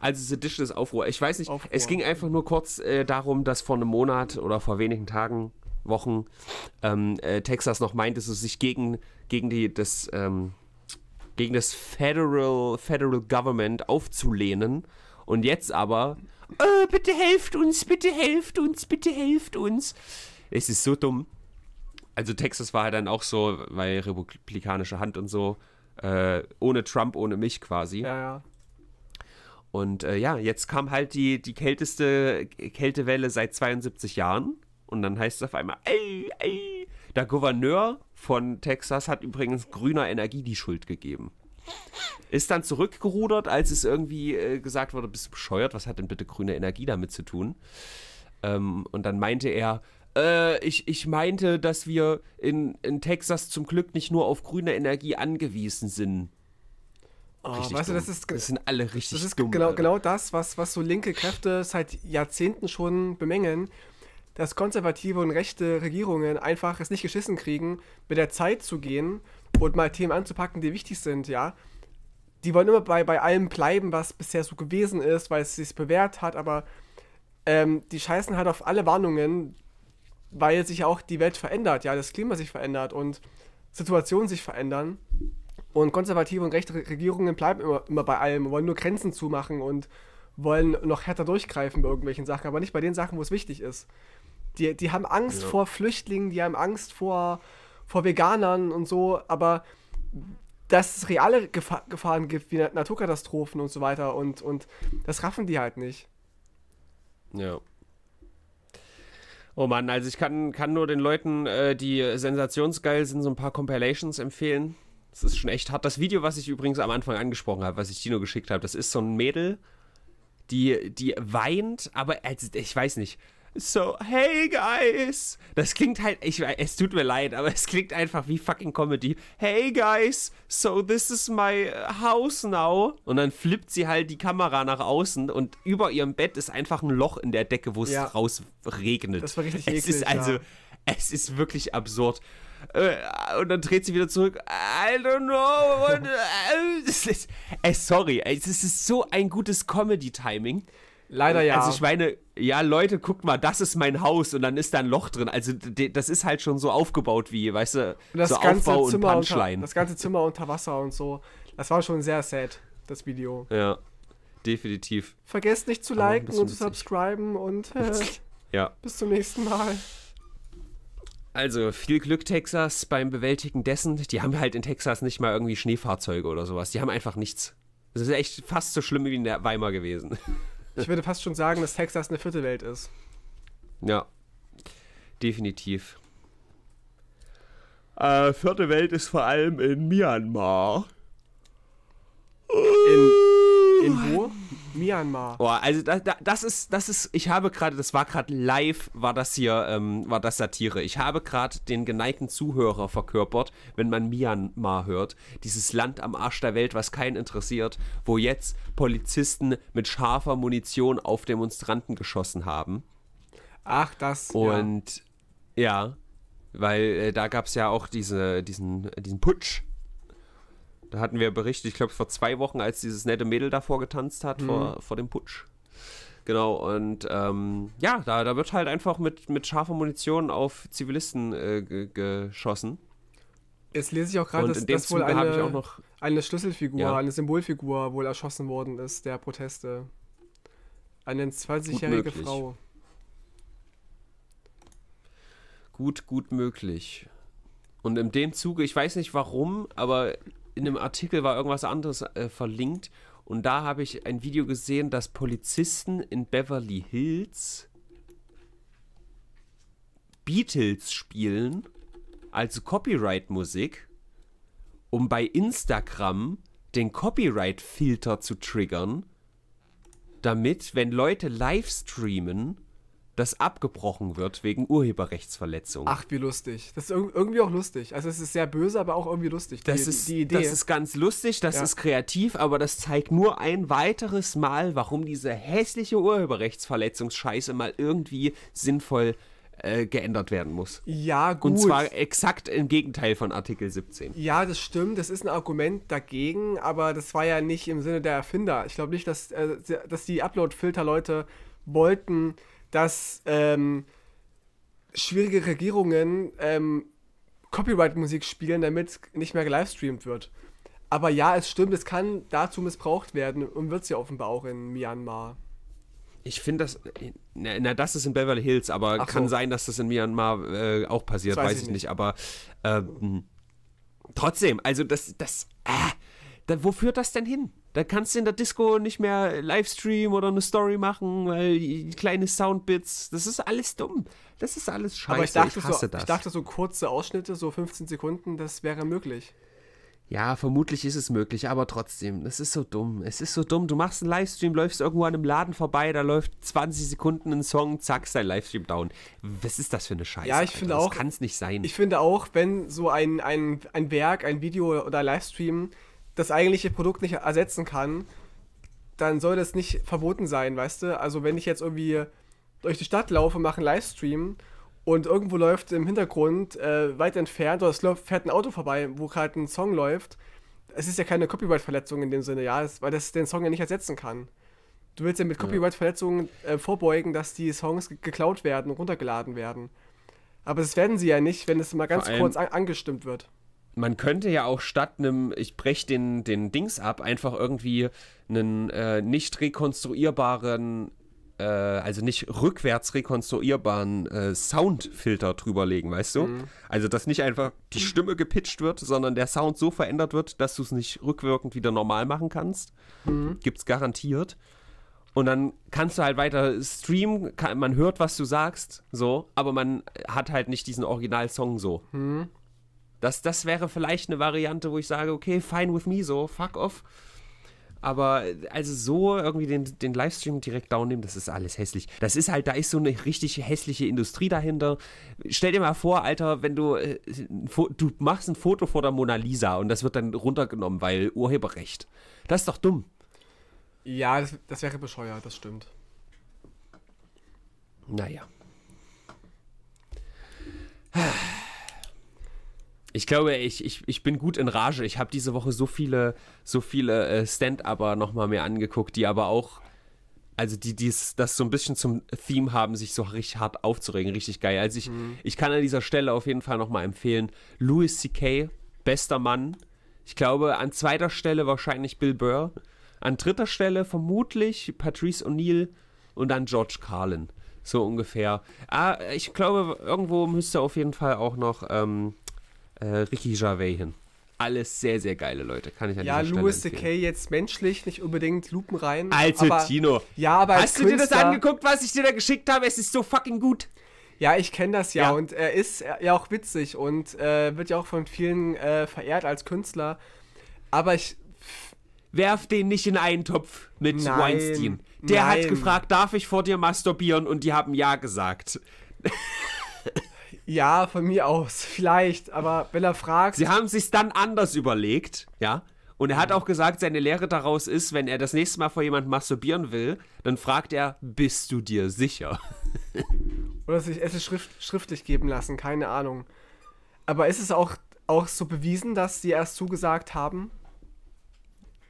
Also Sedition ist Aufruhr. Ich weiß nicht, Aufruhr. es ging einfach nur kurz äh, darum, dass vor einem Monat oder vor wenigen Tagen Wochen ähm, äh, Texas noch meint, dass es sich gegen, gegen die, das, ähm, gegen das Federal, Federal Government aufzulehnen. Und jetzt aber, oh, bitte helft uns, bitte helft uns, bitte helft uns. Es ist so dumm. Also Texas war halt dann auch so, weil republikanische Hand und so, äh, ohne Trump, ohne mich quasi. Ja, ja. Und äh, ja, jetzt kam halt die, die kälteste Kältewelle seit 72 Jahren und dann heißt es auf einmal, ey, ey. Der Gouverneur von Texas hat übrigens grüner Energie die Schuld gegeben. Ist dann zurückgerudert, als es irgendwie äh, gesagt wurde, bist du bescheuert, was hat denn bitte grüne Energie damit zu tun? Ähm, und dann meinte er, äh, ich, ich meinte, dass wir in, in Texas zum Glück nicht nur auf grüne Energie angewiesen sind. Oh, richtig weißt du, das, ist, das sind alle richtig das ist dumm, Genau, genau das, was, was so linke Kräfte seit Jahrzehnten schon bemängeln dass konservative und rechte Regierungen einfach es nicht geschissen kriegen, mit der Zeit zu gehen und mal Themen anzupacken, die wichtig sind, ja. Die wollen immer bei, bei allem bleiben, was bisher so gewesen ist, weil es sich bewährt hat, aber ähm, die scheißen halt auf alle Warnungen, weil sich auch die Welt verändert, ja, das Klima sich verändert und Situationen sich verändern. Und konservative und rechte Regierungen bleiben immer, immer bei allem, wollen nur Grenzen zumachen und wollen noch härter durchgreifen bei irgendwelchen Sachen, aber nicht bei den Sachen, wo es wichtig ist. Die, die haben Angst ja. vor Flüchtlingen, die haben Angst vor, vor Veganern und so, aber dass es reale Gefahr, Gefahren gibt, wie Naturkatastrophen und so weiter, und, und das raffen die halt nicht. Ja. Oh Mann, also ich kann, kann nur den Leuten, äh, die sensationsgeil sind, so ein paar Compilations empfehlen. Das ist schon echt hart. Das Video, was ich übrigens am Anfang angesprochen habe, was ich Dino geschickt habe, das ist so ein Mädel, die, die weint, aber als, ich weiß nicht. So, hey guys! Das klingt halt, ich, es tut mir leid, aber es klingt einfach wie fucking Comedy. Hey guys, so this is my äh, house now. Und dann flippt sie halt die Kamera nach außen und über ihrem Bett ist einfach ein Loch in der Decke, wo es ja. raus regnet. Das war richtig es ist also, ja. es ist wirklich absurd. Äh, und dann dreht sie wieder zurück. I don't know. Und, [laughs] äh, ey, sorry, es ist so ein gutes Comedy-Timing. Leider ja. Also ich meine, ja, Leute, guckt mal, das ist mein Haus und dann ist da ein Loch drin. Also das ist halt schon so aufgebaut wie, weißt du, das so Aufbau Zimmer und Punchline. Unter, das ganze Zimmer unter Wasser und so. Das war schon sehr sad, das Video. Ja, definitiv. Vergesst nicht zu liken und zu subscriben und äh, [laughs] ja. bis zum nächsten Mal. Also viel Glück Texas beim Bewältigen dessen. Die haben halt in Texas nicht mal irgendwie Schneefahrzeuge oder sowas. Die haben einfach nichts. Das ist echt fast so schlimm wie in der Weimar gewesen. [laughs] Ich würde fast schon sagen, dass Texas eine vierte Welt ist. Ja, definitiv. Äh, vierte Welt ist vor allem in Myanmar. In, in wo? Myanmar. Boah, also da, da, das ist, das ist, ich habe gerade, das war gerade live, war das hier, ähm, war das Satire. Ich habe gerade den geneigten Zuhörer verkörpert, wenn man Myanmar hört. Dieses Land am Arsch der Welt, was keinen interessiert, wo jetzt Polizisten mit scharfer Munition auf Demonstranten geschossen haben. Ach, das. Und ja, ja weil äh, da gab es ja auch diese, diesen, diesen Putsch da hatten wir Berichte, ich glaube vor zwei Wochen, als dieses nette Mädel davor getanzt hat, mhm. vor, vor dem Putsch. Genau, und ähm, ja, da, da wird halt einfach mit, mit scharfer Munition auf Zivilisten äh, geschossen. Jetzt lese ich auch gerade, dass, dass wohl eine, noch, eine Schlüsselfigur, ja. eine Symbolfigur wohl erschossen worden ist der Proteste. Eine 20-jährige Frau. Gut, gut möglich. Und in dem Zuge, ich weiß nicht warum, aber in einem Artikel war irgendwas anderes äh, verlinkt und da habe ich ein Video gesehen, dass Polizisten in Beverly Hills Beatles spielen, also Copyright-Musik, um bei Instagram den Copyright-Filter zu triggern, damit, wenn Leute live streamen, das abgebrochen wird wegen Urheberrechtsverletzung. Ach, wie lustig. Das ist irgendwie auch lustig. Also es ist sehr böse, aber auch irgendwie lustig. Das, ist, die Idee. das ist ganz lustig, das ja. ist kreativ, aber das zeigt nur ein weiteres Mal, warum diese hässliche Urheberrechtsverletzungsscheiße mal irgendwie sinnvoll äh, geändert werden muss. Ja, gut. Und zwar exakt im Gegenteil von Artikel 17. Ja, das stimmt, das ist ein Argument dagegen, aber das war ja nicht im Sinne der Erfinder. Ich glaube nicht, dass, äh, dass die Upload-Filter-Leute wollten, dass ähm, schwierige Regierungen ähm, Copyright-Musik spielen, damit nicht mehr gelivestreamt wird. Aber ja, es stimmt, es kann dazu missbraucht werden und wird sie offenbar auch in Myanmar. Ich finde das, na, na, das ist in Beverly Hills, aber Ach kann so. sein, dass das in Myanmar äh, auch passiert, weiß, weiß, ich nicht. nicht. Aber ähm, trotzdem, also das, das, äh, da, wo führt das denn hin? Da kannst du in der Disco nicht mehr Livestream oder eine Story machen, weil kleine Soundbits, das ist alles dumm. Das ist alles scheiße. Aber ich dachte, ich so, ich dachte so kurze Ausschnitte, so 15 Sekunden, das wäre möglich. Ja, vermutlich ist es möglich, aber trotzdem, es ist so dumm. Es ist so dumm. Du machst einen Livestream, läufst irgendwo an einem Laden vorbei, da läuft 20 Sekunden ein Song, zack, ist dein Livestream down. Was ist das für eine Scheiße? Ja, ich Alter? finde das auch. Das kann es nicht sein. Ich finde auch, wenn so ein, ein, ein Werk, ein Video oder ein Livestream das eigentliche Produkt nicht ersetzen kann, dann soll das nicht verboten sein, weißt du? Also wenn ich jetzt irgendwie durch die Stadt laufe, mache einen Livestream und irgendwo läuft im Hintergrund äh, weit entfernt oder es fährt ein Auto vorbei, wo gerade ein Song läuft, es ist ja keine Copyright-Verletzung in dem Sinne, ja, weil das den Song ja nicht ersetzen kann. Du willst ja mit Copyright-Verletzungen äh, vorbeugen, dass die Songs geklaut werden, runtergeladen werden. Aber das werden sie ja nicht, wenn es mal ganz kurz an angestimmt wird man könnte ja auch statt einem, ich breche den, den Dings ab, einfach irgendwie einen äh, nicht rekonstruierbaren, äh, also nicht rückwärts rekonstruierbaren äh, Soundfilter drüberlegen, weißt du? Mhm. Also, dass nicht einfach die Stimme gepitcht wird, sondern der Sound so verändert wird, dass du es nicht rückwirkend wieder normal machen kannst. Mhm. es garantiert. Und dann kannst du halt weiter streamen, kann, man hört, was du sagst, so, aber man hat halt nicht diesen Originalsong so. Mhm. Das, das wäre vielleicht eine Variante, wo ich sage, okay, fine with me so, fuck off. Aber also so irgendwie den, den Livestream direkt downnehmen, das ist alles hässlich. Das ist halt, da ist so eine richtig hässliche Industrie dahinter. Stell dir mal vor, Alter, wenn du, äh, du machst ein Foto vor der Mona Lisa und das wird dann runtergenommen, weil Urheberrecht. Das ist doch dumm. Ja, das, das wäre bescheuert, das stimmt. Naja ich glaube, ich, ich, ich bin gut in Rage. Ich habe diese Woche so viele, so viele äh, Stand-Upper nochmal mir angeguckt, die aber auch, also die, die das so ein bisschen zum Theme haben, sich so richtig hart aufzuregen. Richtig geil. Also ich, mhm. ich kann an dieser Stelle auf jeden Fall nochmal empfehlen. Louis C.K., bester Mann. Ich glaube, an zweiter Stelle wahrscheinlich Bill Burr. An dritter Stelle vermutlich Patrice O'Neill und dann George Carlin. So ungefähr. Ah, ich glaube, irgendwo müsste auf jeden Fall auch noch. Ähm, äh, Ricky Gervais hin. Alles sehr, sehr geile Leute, kann ich an Ja, Louis C.K. jetzt menschlich, nicht unbedingt Lupen rein. Alter also aber, Tino. Ja, aber Hast du Künstler, dir das angeguckt, was ich dir da geschickt habe? Es ist so fucking gut. Ja, ich kenne das ja, ja, und er ist ja auch witzig und äh, wird ja auch von vielen äh, verehrt als Künstler. Aber ich. Werf den nicht in einen Topf mit nein, Weinstein. Der nein. hat gefragt, darf ich vor dir masturbieren? Und die haben ja gesagt. [laughs] Ja, von mir aus, [laughs] vielleicht, aber wenn er fragt. Sie haben sich dann anders überlegt, ja? Und er hat mhm. auch gesagt, seine Lehre daraus ist, wenn er das nächste Mal vor jemandem masturbieren will, dann fragt er, bist du dir sicher? [laughs] Oder sich es schrift, schriftlich geben lassen, keine Ahnung. Aber ist es auch, auch so bewiesen, dass sie erst zugesagt haben?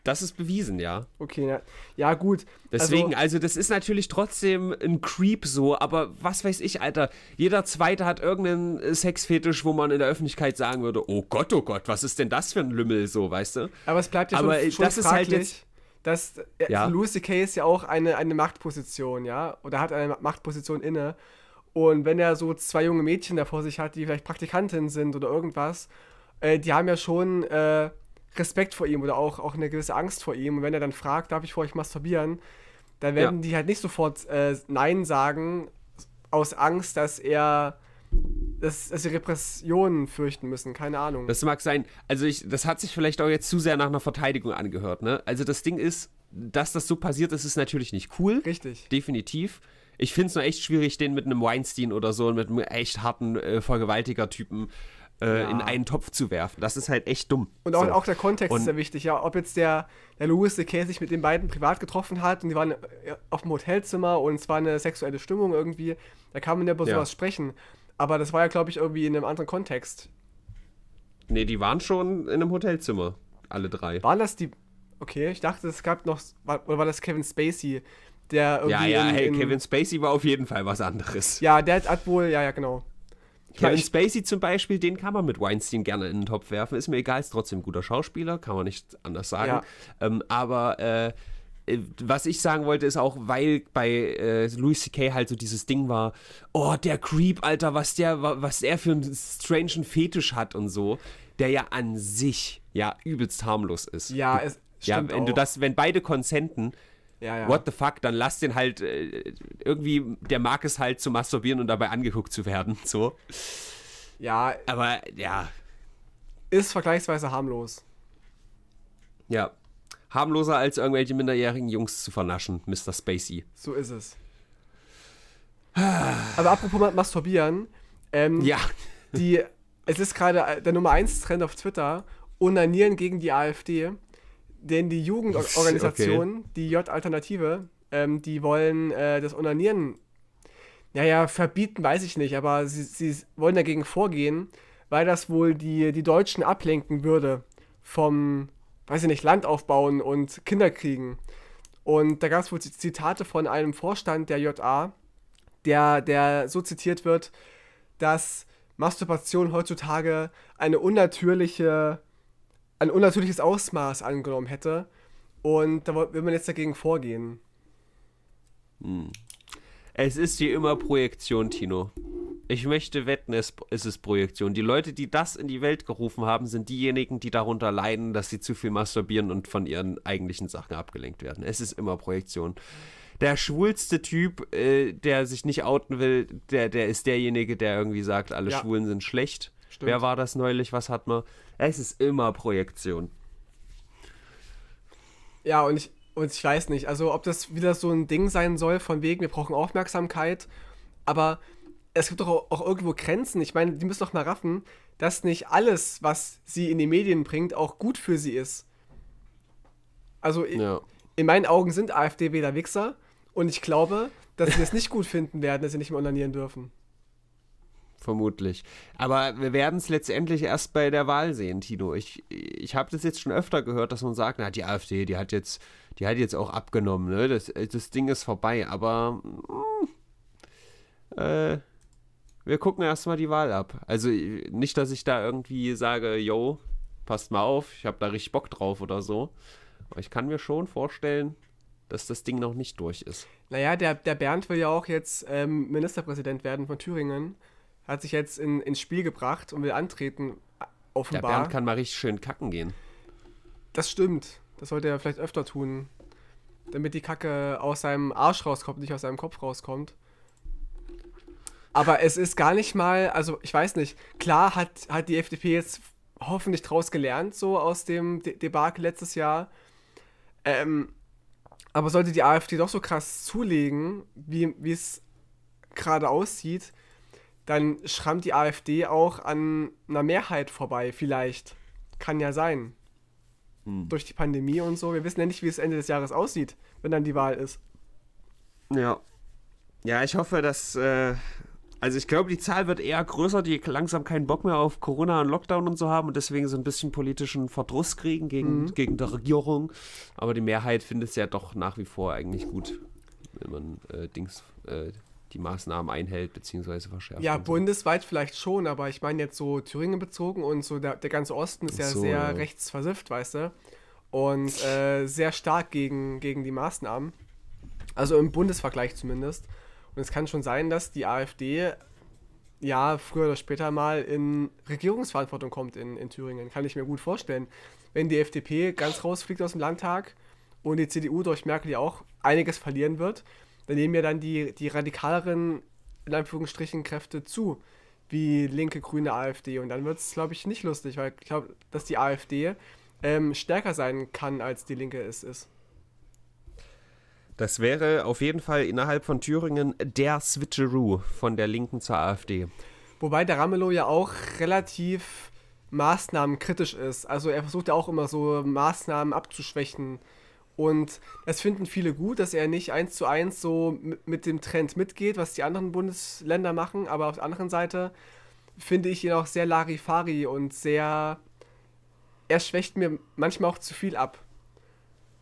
Das ist bewiesen, ja. Okay, ja, ja gut. Deswegen, also, also, das ist natürlich trotzdem ein Creep so, aber was weiß ich, Alter. Jeder Zweite hat irgendeinen äh, Sexfetisch, wo man in der Öffentlichkeit sagen würde, oh Gott, oh Gott, was ist denn das für ein Lümmel so, weißt du? Aber es bleibt ja aber schon, schon äh, das fraglich. Ist halt jetzt, dass äh, ja. Louis C.K. ist ja auch eine, eine Machtposition, ja, oder hat eine Machtposition inne. Und wenn er so zwei junge Mädchen da vor sich hat, die vielleicht Praktikantinnen sind oder irgendwas, äh, die haben ja schon äh, Respekt vor ihm oder auch, auch eine gewisse Angst vor ihm. Und wenn er dann fragt, darf ich vor euch masturbieren, dann werden ja. die halt nicht sofort äh, Nein sagen, aus Angst, dass er dass, dass sie Repressionen fürchten müssen, keine Ahnung. Das mag sein. Also ich, das hat sich vielleicht auch jetzt zu sehr nach einer Verteidigung angehört, ne? Also das Ding ist, dass das so passiert ist, ist natürlich nicht cool. Richtig. Definitiv. Ich finde es nur echt schwierig, den mit einem Weinstein oder so, mit einem echt harten äh, Vergewaltiger-Typen äh, in einen Topf zu werfen. Das ist halt echt dumm. Und auch, so. auch der Kontext und ist sehr wichtig, ja. Ob jetzt der, der Louis C.K. sich mit den beiden privat getroffen hat und die waren äh, auf dem Hotelzimmer und es war eine sexuelle Stimmung irgendwie, da kann man ja über sowas sprechen. Aber das war ja, glaube ich, irgendwie in einem anderen Kontext. Nee, die waren schon in einem Hotelzimmer, alle drei. Waren das die. Okay, ich dachte, es gab noch. oder war das Kevin Spacey, der irgendwie. Ja, ja, in, hey, in, Kevin Spacey war auf jeden Fall was anderes. Ja, der hat wohl. Ja, ja, genau. Kevin ja, Spacey zum Beispiel, den kann man mit Weinstein gerne in den Topf werfen. Ist mir egal, ist trotzdem ein guter Schauspieler, kann man nicht anders sagen. Ja. Ähm, aber äh, äh was ich sagen wollte, ist auch, weil bei äh, Louis C.K. halt so dieses Ding war, oh, der Creep, Alter, was der, was er für einen strangen Fetisch hat und so, der ja an sich ja übelst harmlos ist. Ja, es ja, stimmt wenn auch. du das, wenn beide konsenten, ja, ja. what the fuck, dann lass den halt äh, irgendwie, der mag es halt zu masturbieren und dabei angeguckt zu werden, so. Ja. Aber ja. Ist vergleichsweise harmlos. Ja. Harmloser als irgendwelche minderjährigen Jungs zu vernaschen, Mr. Spacey. So ist es. Aber apropos masturbieren, ähm, ja. Die, es ist gerade äh, der Nummer 1 Trend auf Twitter: Onanieren gegen die AfD. Denn die Jugendorganisation, okay. die J-Alternative, ähm, die wollen äh, das Unanieren, naja, verbieten, weiß ich nicht, aber sie, sie wollen dagegen vorgehen, weil das wohl die, die Deutschen ablenken würde vom, weiß ich nicht, Land aufbauen und Kinder kriegen. Und da gab es wohl Zitate von einem Vorstand der JA, der, der so zitiert wird, dass Masturbation heutzutage eine unnatürliche ein unnatürliches Ausmaß angenommen hätte. Und da will man jetzt dagegen vorgehen. Hm. Es ist wie immer Projektion, Tino. Ich möchte wetten, es, es ist Projektion. Die Leute, die das in die Welt gerufen haben, sind diejenigen, die darunter leiden, dass sie zu viel masturbieren und von ihren eigentlichen Sachen abgelenkt werden. Es ist immer Projektion. Der schwulste Typ, äh, der sich nicht outen will, der, der ist derjenige, der irgendwie sagt, alle ja. Schwulen sind schlecht. Stimmt. Wer war das neulich? Was hat man? Es ist immer Projektion. Ja, und ich, und ich weiß nicht, also ob das wieder so ein Ding sein soll, von wegen, wir brauchen Aufmerksamkeit, aber es gibt doch auch, auch irgendwo Grenzen. Ich meine, die müssen doch mal raffen, dass nicht alles, was sie in die Medien bringt, auch gut für sie ist. Also ja. in, in meinen Augen sind AfD-Wähler Wichser und ich glaube, dass sie das nicht gut finden werden, dass sie nicht mehr onanieren dürfen vermutlich. Aber wir werden es letztendlich erst bei der Wahl sehen, Tino. Ich, ich habe das jetzt schon öfter gehört, dass man sagt, na, die AfD, die hat jetzt, die hat jetzt auch abgenommen, ne? Das, das Ding ist vorbei, aber mh, mm, äh, wir gucken erstmal die Wahl ab. Also nicht, dass ich da irgendwie sage, yo, passt mal auf, ich habe da richtig Bock drauf oder so. Aber ich kann mir schon vorstellen, dass das Ding noch nicht durch ist. Naja, der, der Bernd will ja auch jetzt ähm, Ministerpräsident werden von Thüringen hat sich jetzt in, ins Spiel gebracht und will antreten, offenbar. Der Bernd kann mal richtig schön kacken gehen. Das stimmt. Das sollte er vielleicht öfter tun. Damit die Kacke aus seinem Arsch rauskommt, nicht aus seinem Kopf rauskommt. Aber es ist gar nicht mal, also ich weiß nicht, klar hat, hat die FDP jetzt hoffentlich draus gelernt, so aus dem De Debakel letztes Jahr. Ähm, aber sollte die AfD doch so krass zulegen, wie es gerade aussieht, dann schrammt die AfD auch an einer Mehrheit vorbei, vielleicht. Kann ja sein. Hm. Durch die Pandemie und so. Wir wissen ja nicht, wie es Ende des Jahres aussieht, wenn dann die Wahl ist. Ja. Ja, ich hoffe, dass. Äh, also, ich glaube, die Zahl wird eher größer, die langsam keinen Bock mehr auf Corona und Lockdown und so haben und deswegen so ein bisschen politischen Verdruss kriegen gegen, mhm. gegen der Regierung. Aber die Mehrheit findet es ja doch nach wie vor eigentlich gut, wenn man äh, Dings. Äh, die Maßnahmen einhält bzw. verschärft. Ja, bundesweit vielleicht schon, aber ich meine jetzt so Thüringen bezogen und so der, der ganze Osten ist ja so, sehr ja. rechtsversifft, weißt du? Und äh, sehr stark gegen, gegen die Maßnahmen. Also im Bundesvergleich zumindest. Und es kann schon sein, dass die AfD ja früher oder später mal in Regierungsverantwortung kommt in, in Thüringen. Kann ich mir gut vorstellen. Wenn die FDP ganz rausfliegt aus dem Landtag und die CDU durch Merkel ja auch einiges verlieren wird, da nehmen ja dann die, die radikaleren, in Anführungsstrichen, Kräfte zu, wie linke, grüne AfD. Und dann wird es, glaube ich, nicht lustig, weil ich glaube, dass die AfD ähm, stärker sein kann, als die Linke es ist. Das wäre auf jeden Fall innerhalb von Thüringen der Switcheroo von der Linken zur AfD. Wobei der Ramelow ja auch relativ maßnahmenkritisch ist. Also er versucht ja auch immer so Maßnahmen abzuschwächen. Und das finden viele gut, dass er nicht eins zu eins so mit dem Trend mitgeht, was die anderen Bundesländer machen. Aber auf der anderen Seite finde ich ihn auch sehr Larifari und sehr. Er schwächt mir manchmal auch zu viel ab.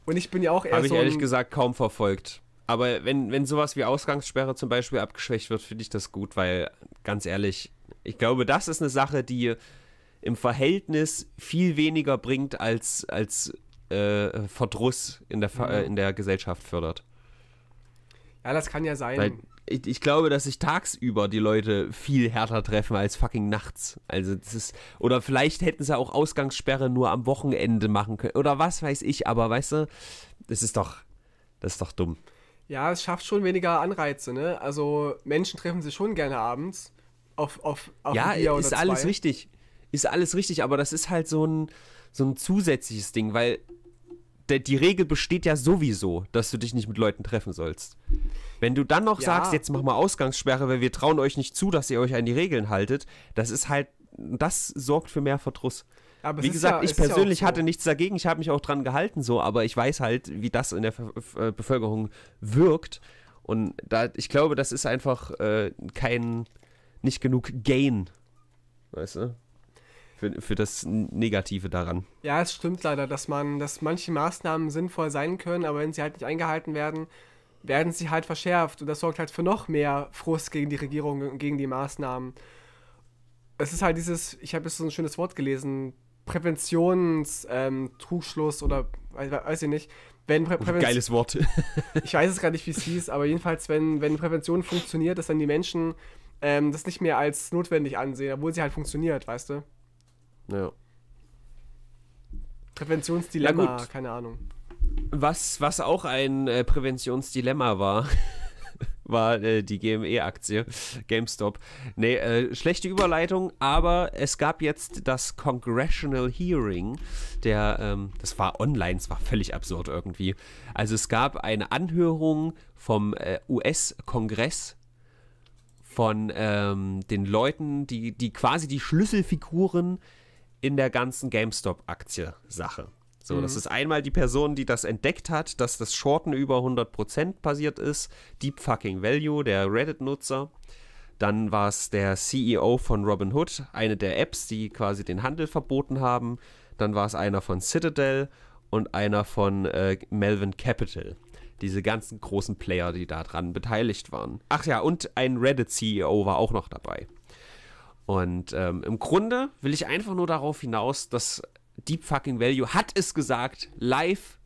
Und ich bin ja auch eher Habe ich so ehrlich gesagt kaum verfolgt. Aber wenn, wenn sowas wie Ausgangssperre zum Beispiel abgeschwächt wird, finde ich das gut, weil ganz ehrlich, ich glaube, das ist eine Sache, die im Verhältnis viel weniger bringt als, als äh, Verdruss in der, ja. Mhm. Äh, in der Gesellschaft fördert. Ja, das kann ja sein. Weil ich, ich, glaube, dass sich tagsüber die Leute viel härter treffen als fucking nachts. Also das ist oder vielleicht hätten sie auch Ausgangssperre nur am Wochenende machen können oder was weiß ich. Aber weißt du, das ist doch das ist doch dumm. Ja, es schafft schon weniger Anreize, ne? Also Menschen treffen sich schon gerne abends auf auf, auf Ja, Bier ist alles richtig, ist alles richtig. Aber das ist halt so ein so ein zusätzliches Ding, weil die Regel besteht ja sowieso, dass du dich nicht mit Leuten treffen sollst. Wenn du dann noch ja. sagst, jetzt mach mal Ausgangssperre, weil wir trauen euch nicht zu, dass ihr euch an die Regeln haltet, das ist halt, das sorgt für mehr Verdruss. Aber wie gesagt, ja, ich persönlich ja so. hatte nichts dagegen, ich habe mich auch dran gehalten, so, aber ich weiß halt, wie das in der Ver äh, Bevölkerung wirkt. Und da, ich glaube, das ist einfach äh, kein, nicht genug Gain. Weißt du? für, für das Negative daran. Ja, es stimmt leider, dass man, dass manche Maßnahmen sinnvoll sein können, aber wenn sie halt nicht eingehalten werden, werden sie halt verschärft. Und das sorgt halt für noch mehr Frust gegen die Regierung und gegen die Maßnahmen. Es ist halt dieses, ich habe jetzt so ein schönes Wort gelesen, Präventionstrugschluss ähm, oder weiß ich nicht. Wenn Prä oh, Präven Geiles Wort. [laughs] ich weiß es gar nicht, wie es hieß, aber jedenfalls, wenn, wenn Prävention funktioniert, dass dann die Menschen ähm, das nicht mehr als notwendig ansehen, obwohl sie halt funktioniert, weißt du? Ja. Präventionsdilemma, ja, keine Ahnung. Was, was auch ein äh, Präventionsdilemma war, [laughs] war äh, die GME-Aktie, GameStop. Nee, äh, schlechte Überleitung, aber es gab jetzt das Congressional Hearing, der, ähm, das war online, es war völlig absurd irgendwie. Also es gab eine Anhörung vom äh, US-Kongress von ähm, den Leuten, die, die quasi die Schlüsselfiguren äh, in der ganzen GameStop-Aktie-Sache. So, mhm. das ist einmal die Person, die das entdeckt hat, dass das Shorten über 100% passiert ist. Deep fucking Value, der Reddit-Nutzer. Dann war es der CEO von Robinhood, eine der Apps, die quasi den Handel verboten haben. Dann war es einer von Citadel und einer von äh, Melvin Capital. Diese ganzen großen Player, die daran beteiligt waren. Ach ja, und ein Reddit-CEO war auch noch dabei. Und ähm, im Grunde will ich einfach nur darauf hinaus, dass Deep Fucking Value hat es gesagt, live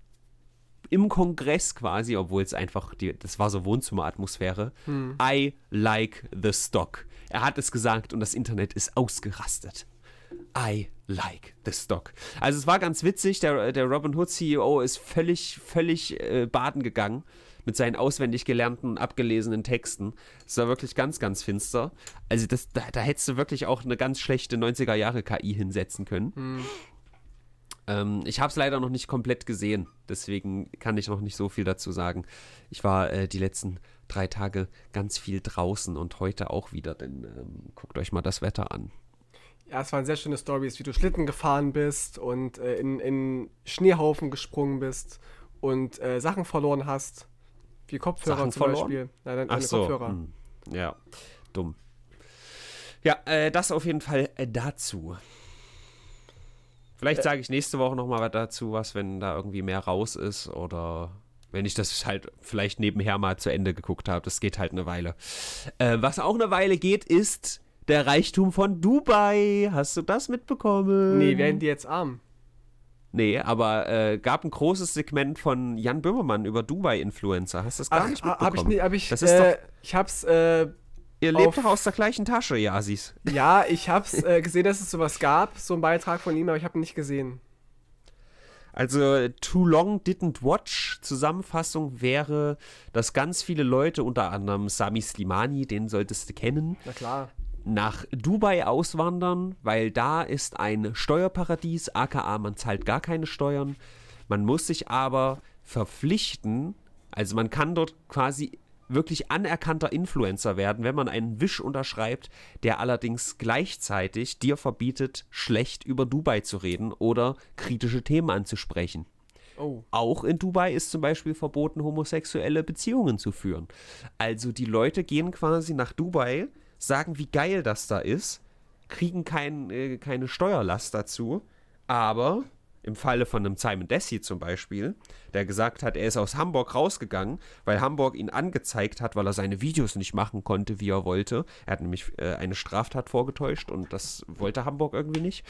im Kongress quasi, obwohl es einfach, die, das war so Wohnzimmeratmosphäre. Hm. I like the stock. Er hat es gesagt und das Internet ist ausgerastet. I like the stock. Also es war ganz witzig, der, der Robin Hood CEO ist völlig, völlig äh, baden gegangen mit seinen auswendig gelernten, abgelesenen Texten. Es war wirklich ganz, ganz finster. Also das, da, da hättest du wirklich auch eine ganz schlechte 90er-Jahre-KI hinsetzen können. Hm. Ähm, ich habe es leider noch nicht komplett gesehen, deswegen kann ich noch nicht so viel dazu sagen. Ich war äh, die letzten drei Tage ganz viel draußen und heute auch wieder, denn ähm, guckt euch mal das Wetter an. Ja, es waren sehr schöne Stories, wie du Schlitten gefahren bist und äh, in, in Schneehaufen gesprungen bist und äh, Sachen verloren hast. Wie Kopfhörer Sachen zum verloren? Beispiel. Nein, nein, Ach so. Kopfhörer. Hm. Ja, dumm. Ja, äh, das auf jeden Fall äh, dazu. Vielleicht äh. sage ich nächste Woche nochmal was dazu, was, wenn da irgendwie mehr raus ist oder wenn ich das halt vielleicht nebenher mal zu Ende geguckt habe. Das geht halt eine Weile. Äh, was auch eine Weile geht, ist der Reichtum von Dubai. Hast du das mitbekommen? Nee, werden die jetzt arm? Nee, aber äh, gab ein großes Segment von Jan Böhmermann über Dubai-Influencer. Hast du das gar Ach, nicht mitbekommen? Ah, hab ich, hab ich, das ist äh, doch, ich hab's. Äh, ihr lebt doch aus der gleichen Tasche, ihr Assis. Ja, ich hab's äh, gesehen, dass es sowas gab, so ein Beitrag von ihm, aber ich hab ihn nicht gesehen. Also Too Long Didn't Watch Zusammenfassung wäre, dass ganz viele Leute, unter anderem Sami Slimani, den solltest du kennen. Na klar nach Dubai auswandern, weil da ist ein Steuerparadies, aka man zahlt gar keine Steuern. Man muss sich aber verpflichten, also man kann dort quasi wirklich anerkannter Influencer werden, wenn man einen Wisch unterschreibt, der allerdings gleichzeitig dir verbietet, schlecht über Dubai zu reden oder kritische Themen anzusprechen. Oh. Auch in Dubai ist zum Beispiel verboten, homosexuelle Beziehungen zu führen. Also die Leute gehen quasi nach Dubai, sagen, wie geil das da ist, kriegen kein, äh, keine Steuerlast dazu, aber im Falle von einem Simon Desi zum Beispiel, der gesagt hat, er ist aus Hamburg rausgegangen, weil Hamburg ihn angezeigt hat, weil er seine Videos nicht machen konnte, wie er wollte. Er hat nämlich äh, eine Straftat vorgetäuscht und das wollte Hamburg irgendwie nicht.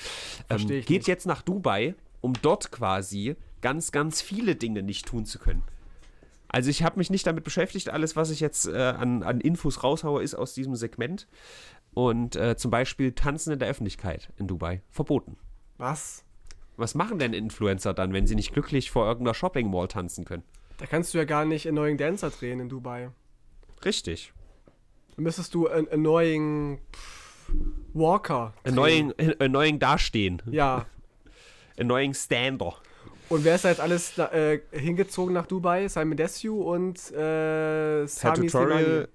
Ähm, geht nicht. jetzt nach Dubai, um dort quasi ganz, ganz viele Dinge nicht tun zu können. Also ich habe mich nicht damit beschäftigt. Alles, was ich jetzt äh, an, an Infos raushaue, ist aus diesem Segment. Und äh, zum Beispiel Tanzen in der Öffentlichkeit in Dubai verboten. Was? Was machen denn Influencer dann, wenn sie nicht glücklich vor irgendeiner Shopping Mall tanzen können? Da kannst du ja gar nicht Annoying Dancer drehen in Dubai. Richtig. Dann müsstest du an Annoying Walker. Annoying, annoying dastehen. Ja. [laughs] annoying Stander. Und wer ist da jetzt alles äh, hingezogen nach Dubai? Simon Desue und äh, Sami Tutorial,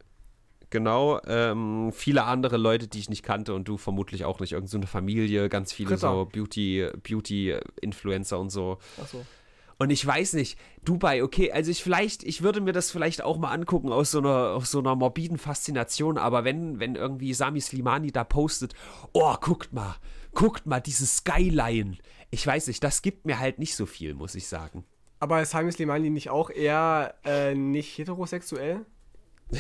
genau. Ähm, viele andere Leute, die ich nicht kannte und du vermutlich auch nicht. Irgend so eine Familie, ganz viele Ritter. so Beauty, Beauty-Influencer und so. Ach so. Und ich weiß nicht, Dubai, okay, also ich vielleicht, ich würde mir das vielleicht auch mal angucken aus so einer, aus so einer morbiden Faszination, aber wenn, wenn irgendwie Sami Slimani da postet, oh, guckt mal, guckt mal, diese Skyline, ich weiß nicht, das gibt mir halt nicht so viel, muss ich sagen. Aber ist Sami Slimani nicht auch eher äh, nicht heterosexuell? [laughs]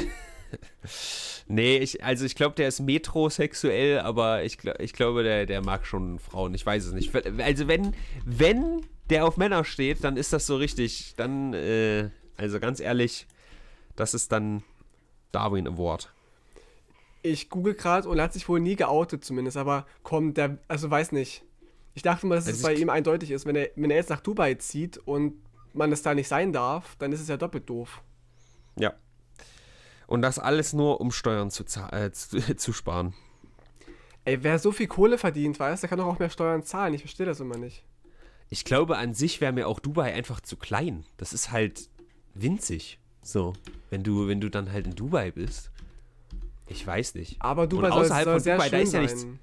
nee, ich, also ich glaube, der ist metrosexuell, aber ich, ich glaube, der, der mag schon Frauen. Ich weiß es nicht. Also wenn, wenn der auf Männer steht, dann ist das so richtig. Dann, äh, also ganz ehrlich, das ist dann Darwin Award. Ich google gerade und hat sich wohl nie geoutet zumindest, aber komm, der, also weiß nicht. Ich dachte mal, dass also es bei ihm eindeutig ist. Wenn er, wenn er jetzt nach Dubai zieht und man es da nicht sein darf, dann ist es ja doppelt doof. Ja. Und das alles nur, um Steuern zu, äh, zu, [laughs] zu sparen. Ey, wer so viel Kohle verdient, weiß, der kann doch auch mehr Steuern zahlen. Ich verstehe das immer nicht. Ich glaube, an sich wäre mir auch Dubai einfach zu klein. Das ist halt winzig. So, wenn du, wenn du dann halt in Dubai bist. Ich weiß nicht. Aber Dubai Und außerhalb soll, soll von Dubai, da ist ja nichts. Sein.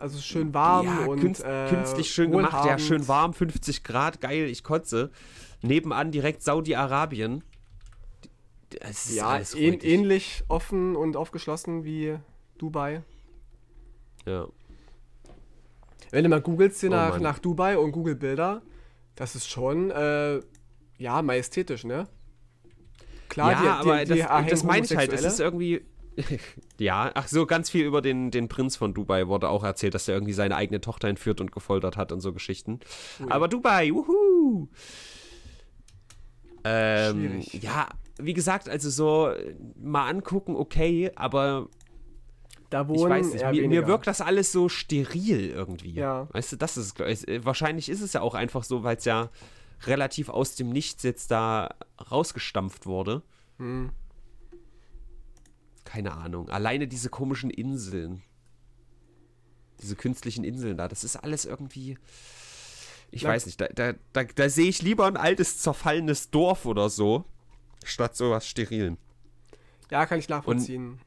Also äh, schön warm ja, und künst, äh, künstlich schön gemacht, Abend. ja, schön warm, 50 Grad, geil, ich kotze. Nebenan direkt Saudi-Arabien. ja, ähn ähnlich offen und aufgeschlossen wie Dubai. Ja. Wenn du mal googelst hier oh, nach, nach Dubai und Google Bilder, das ist schon, äh, ja, majestätisch, ne? Klar, ja, die, die, aber die das, das meine ich halt, es ist irgendwie, ja, ach so, ganz viel über den, den Prinz von Dubai wurde auch erzählt, dass er irgendwie seine eigene Tochter entführt und gefoltert hat und so Geschichten. Ui. Oh aber Dubai, wuhu! Ähm, Schwierig. ja, wie gesagt, also so äh, mal angucken, okay, aber da wohnen ich weiß nicht, mir, mir, wirkt das alles so steril irgendwie. Ja. Weißt du, das ist äh, wahrscheinlich ist es ja auch einfach so, weil es ja relativ aus dem Nichts jetzt da rausgestampft wurde. Hm. Keine Ahnung. Alleine diese komischen Inseln. Diese künstlichen Inseln da. Das ist alles irgendwie. Ich Lang weiß nicht. Da, da, da, da sehe ich lieber ein altes, zerfallenes Dorf oder so. Statt sowas Sterilen. Ja, kann ich nachvollziehen.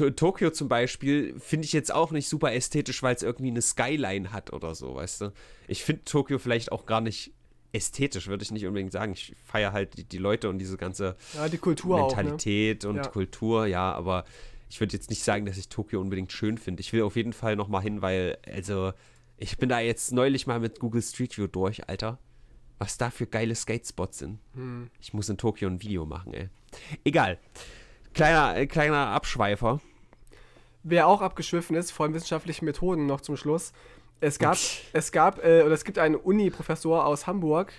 Und Tokio zum Beispiel finde ich jetzt auch nicht super ästhetisch, weil es irgendwie eine Skyline hat oder so, weißt du? Ich finde Tokio vielleicht auch gar nicht ästhetisch würde ich nicht unbedingt sagen. Ich feiere halt die, die, Leute und diese ganze ja, die Mentalität auch, ne? und ja. Kultur, ja, aber ich würde jetzt nicht sagen, dass ich Tokio unbedingt schön finde. Ich will auf jeden Fall nochmal hin, weil, also, ich bin da jetzt neulich mal mit Google Street View durch, Alter. Was da für geile Skatespots sind. Hm. Ich muss in Tokio ein Video machen, ey. Egal. Kleiner, äh, kleiner Abschweifer. Wer auch abgeschwiffen ist, vor allem wissenschaftlichen Methoden noch zum Schluss, es gab, es gab, äh, oder es gibt einen Uni-Professor aus Hamburg,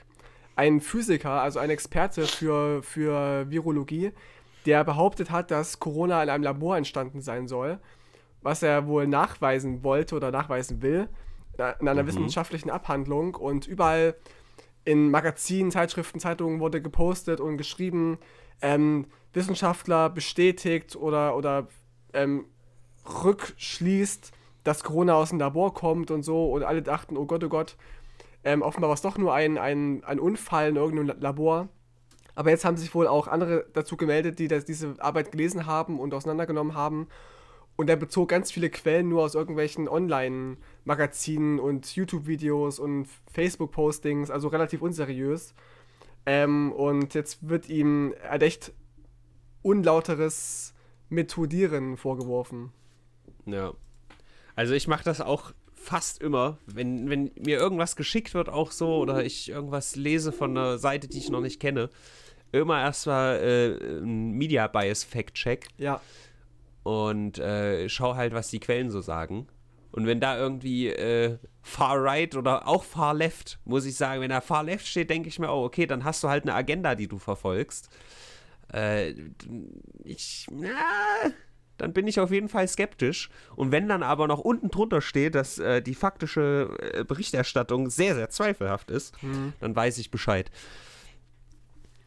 einen Physiker, also einen Experte für, für Virologie, der behauptet hat, dass Corona in einem Labor entstanden sein soll, was er wohl nachweisen wollte oder nachweisen will, in einer mhm. wissenschaftlichen Abhandlung und überall in Magazinen, Zeitschriften, Zeitungen wurde gepostet und geschrieben, ähm, Wissenschaftler bestätigt oder, oder ähm, rückschließt dass Corona aus dem Labor kommt und so und alle dachten, oh Gott, oh Gott, ähm, offenbar war es doch nur ein, ein, ein Unfall in irgendeinem Labor. Aber jetzt haben sich wohl auch andere dazu gemeldet, die das, diese Arbeit gelesen haben und auseinandergenommen haben. Und er bezog ganz viele Quellen nur aus irgendwelchen Online-Magazinen und YouTube-Videos und Facebook-Postings, also relativ unseriös. Ähm, und jetzt wird ihm ein echt unlauteres Methodieren vorgeworfen. Ja, also ich mache das auch fast immer, wenn, wenn mir irgendwas geschickt wird, auch so, oder ich irgendwas lese von einer Seite, die ich noch nicht kenne, immer erstmal äh, ein Media Bias Fact Check. Ja. Und äh, schau halt, was die Quellen so sagen. Und wenn da irgendwie äh, Far Right oder auch Far Left, muss ich sagen, wenn da Far Left steht, denke ich mir, oh, okay, dann hast du halt eine Agenda, die du verfolgst. Äh, ich, na, dann bin ich auf jeden Fall skeptisch. Und wenn dann aber noch unten drunter steht, dass äh, die faktische äh, Berichterstattung sehr, sehr zweifelhaft ist, mhm. dann weiß ich Bescheid.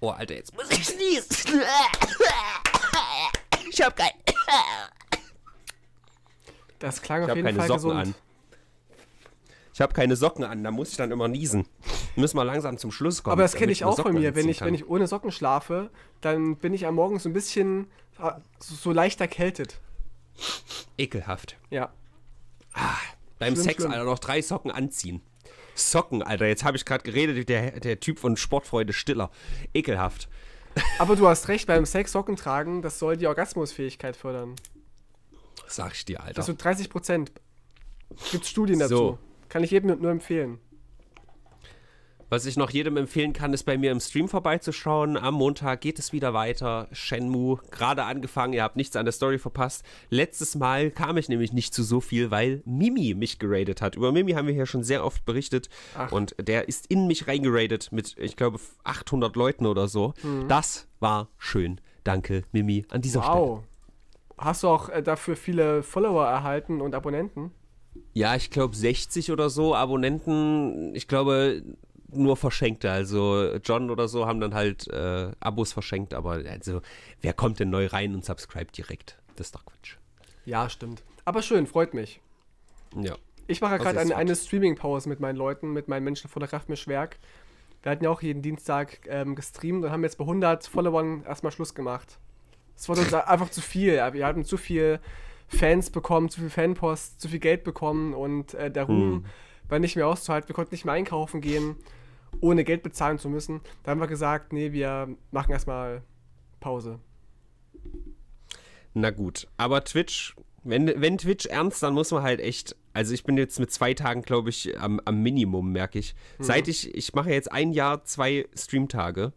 Oh, Alter, jetzt muss ich niesen. Ich hab kein. Das klang ich auf jeden Fall Socken gesund. An. Ich habe keine Socken an, da muss ich dann immer niesen müssen wir langsam zum Schluss kommen. Aber das kenne ich auch Socken von mir. Wenn ich, wenn ich ohne Socken schlafe, dann bin ich am Morgen so ein bisschen ah, so leicht erkältet. Ekelhaft. Ja. Ah, beim schlimm, Sex, schlimm. Alter, noch drei Socken anziehen. Socken, Alter. Jetzt habe ich gerade geredet, der, der Typ von Sportfreude Stiller. Ekelhaft. Aber du hast recht, beim Sex Socken tragen, das soll die Orgasmusfähigkeit fördern. Sag ich dir, Alter. Also 30 Prozent. Gibt Studien dazu. So. Kann ich jedem nur empfehlen. Was ich noch jedem empfehlen kann, ist bei mir im Stream vorbeizuschauen. Am Montag geht es wieder weiter. Shenmue, gerade angefangen, ihr habt nichts an der Story verpasst. Letztes Mal kam ich nämlich nicht zu so viel, weil Mimi mich geradet hat. Über Mimi haben wir hier schon sehr oft berichtet. Ach. Und der ist in mich reingeradet mit, ich glaube, 800 Leuten oder so. Mhm. Das war schön. Danke, Mimi, an dieser wow. Stelle. Wow. Hast du auch äh, dafür viele Follower erhalten und Abonnenten? Ja, ich glaube 60 oder so Abonnenten. Ich glaube, nur verschenkte. Also John oder so haben dann halt äh, Abos verschenkt, aber also wer kommt denn neu rein und subscribt direkt? Das ist doch Quatsch. Ja, stimmt. Aber schön, freut mich. Ja. Ich mache gerade eine, eine Streaming-Pause mit meinen Leuten, mit meinen Menschen von der Kraftmischwerk. Wir hatten ja auch jeden Dienstag ähm, gestreamt und haben jetzt bei 100 Followern erstmal Schluss gemacht. Es wurde uns [laughs] einfach zu viel. Wir hatten zu viel Fans bekommen, zu viel Fanpost, zu viel Geld bekommen und äh, der Ruhm hm. war nicht mehr auszuhalten. Wir konnten nicht mehr einkaufen gehen ohne Geld bezahlen zu müssen. Da haben wir gesagt, nee, wir machen erstmal Pause. Na gut, aber Twitch, wenn, wenn Twitch ernst, dann muss man halt echt. Also ich bin jetzt mit zwei Tagen, glaube ich, am, am Minimum, merke ich. Mhm. Seit ich, ich mache jetzt ein Jahr zwei Streamtage.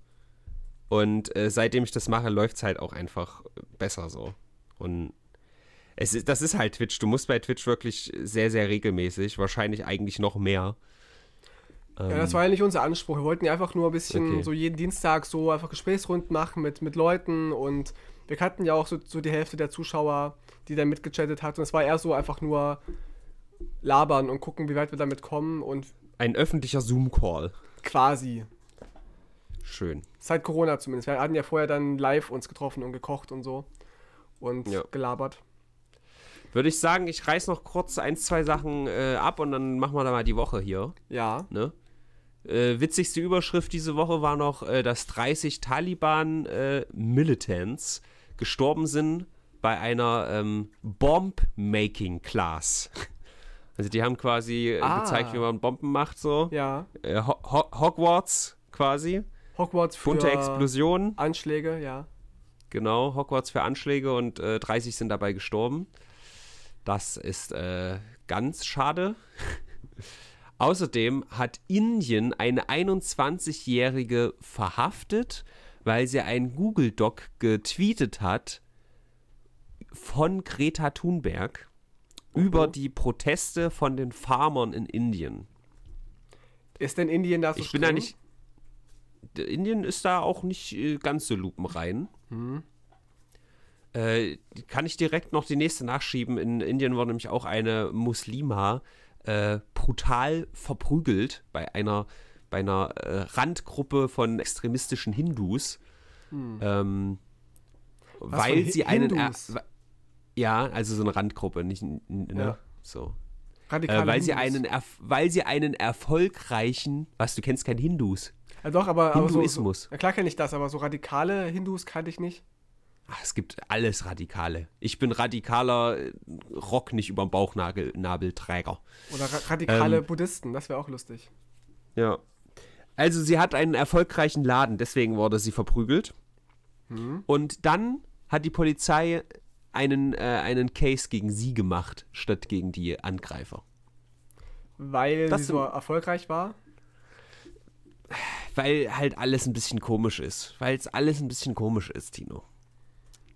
Und äh, seitdem ich das mache, läuft es halt auch einfach besser so. Und es ist, das ist halt Twitch. Du musst bei Twitch wirklich sehr, sehr regelmäßig, wahrscheinlich eigentlich noch mehr, ähm, ja, das ähm, war ja nicht unser Anspruch. Wir wollten ja einfach nur ein bisschen okay. so jeden Dienstag so einfach Gesprächsrunden machen mit, mit Leuten und wir kannten ja auch so, so die Hälfte der Zuschauer, die da mitgechattet hat. Und es war eher so einfach nur labern und gucken, wie weit wir damit kommen. Und Ein öffentlicher Zoom-Call. Quasi. Schön. Seit Corona zumindest. Wir hatten ja vorher dann live uns getroffen und gekocht und so. Und ja. gelabert. Würde ich sagen, ich reiß noch kurz ein, zwei Sachen äh, ab und dann machen wir da mal die Woche hier. Ja. Ne? Äh, witzigste Überschrift diese Woche war noch, äh, dass 30 Taliban-Militants äh, gestorben sind bei einer ähm, Bomb-Making-Class. [laughs] Also die haben quasi äh, ah. gezeigt, wie man Bomben macht, so. Ja. Äh, Ho Ho Hogwarts quasi. Hogwarts für Bunte Explosionen. Anschläge, ja. Genau, Hogwarts für Anschläge und 30 äh, sind dabei gestorben. Das ist ganz schade. [laughs] Außerdem hat Indien eine 21-Jährige verhaftet, weil sie einen Google-Doc getweetet hat von Greta Thunberg okay. über die Proteste von den Farmern in Indien. Ist denn Indien da so Ich streng? bin da nicht. Indien ist da auch nicht äh, ganz so lupenrein. Hm. Äh, kann ich direkt noch die nächste nachschieben. In Indien war nämlich auch eine Muslima, äh, brutal verprügelt bei einer, bei einer äh, Randgruppe von extremistischen Hindus. Hm. Ähm, weil sie einen. Er, ja, also so eine Randgruppe, nicht. Ne, ja. So. Radikale äh, weil, Hindus. sie einen weil sie einen erfolgreichen, was, du kennst keinen Hindus. Ja, doch, aber. Hinduismus. Aber so, so, ja, klar kenne ich das, aber so radikale Hindus kannte ich nicht es gibt alles Radikale. Ich bin radikaler äh, Rock nicht überm Bauchnabelträger. Oder ra radikale ähm, Buddhisten, das wäre auch lustig. Ja. Also sie hat einen erfolgreichen Laden, deswegen wurde sie verprügelt. Hm. Und dann hat die Polizei einen, äh, einen Case gegen sie gemacht, statt gegen die Angreifer. Weil das sie so erfolgreich war? Weil halt alles ein bisschen komisch ist. Weil es alles ein bisschen komisch ist, Tino.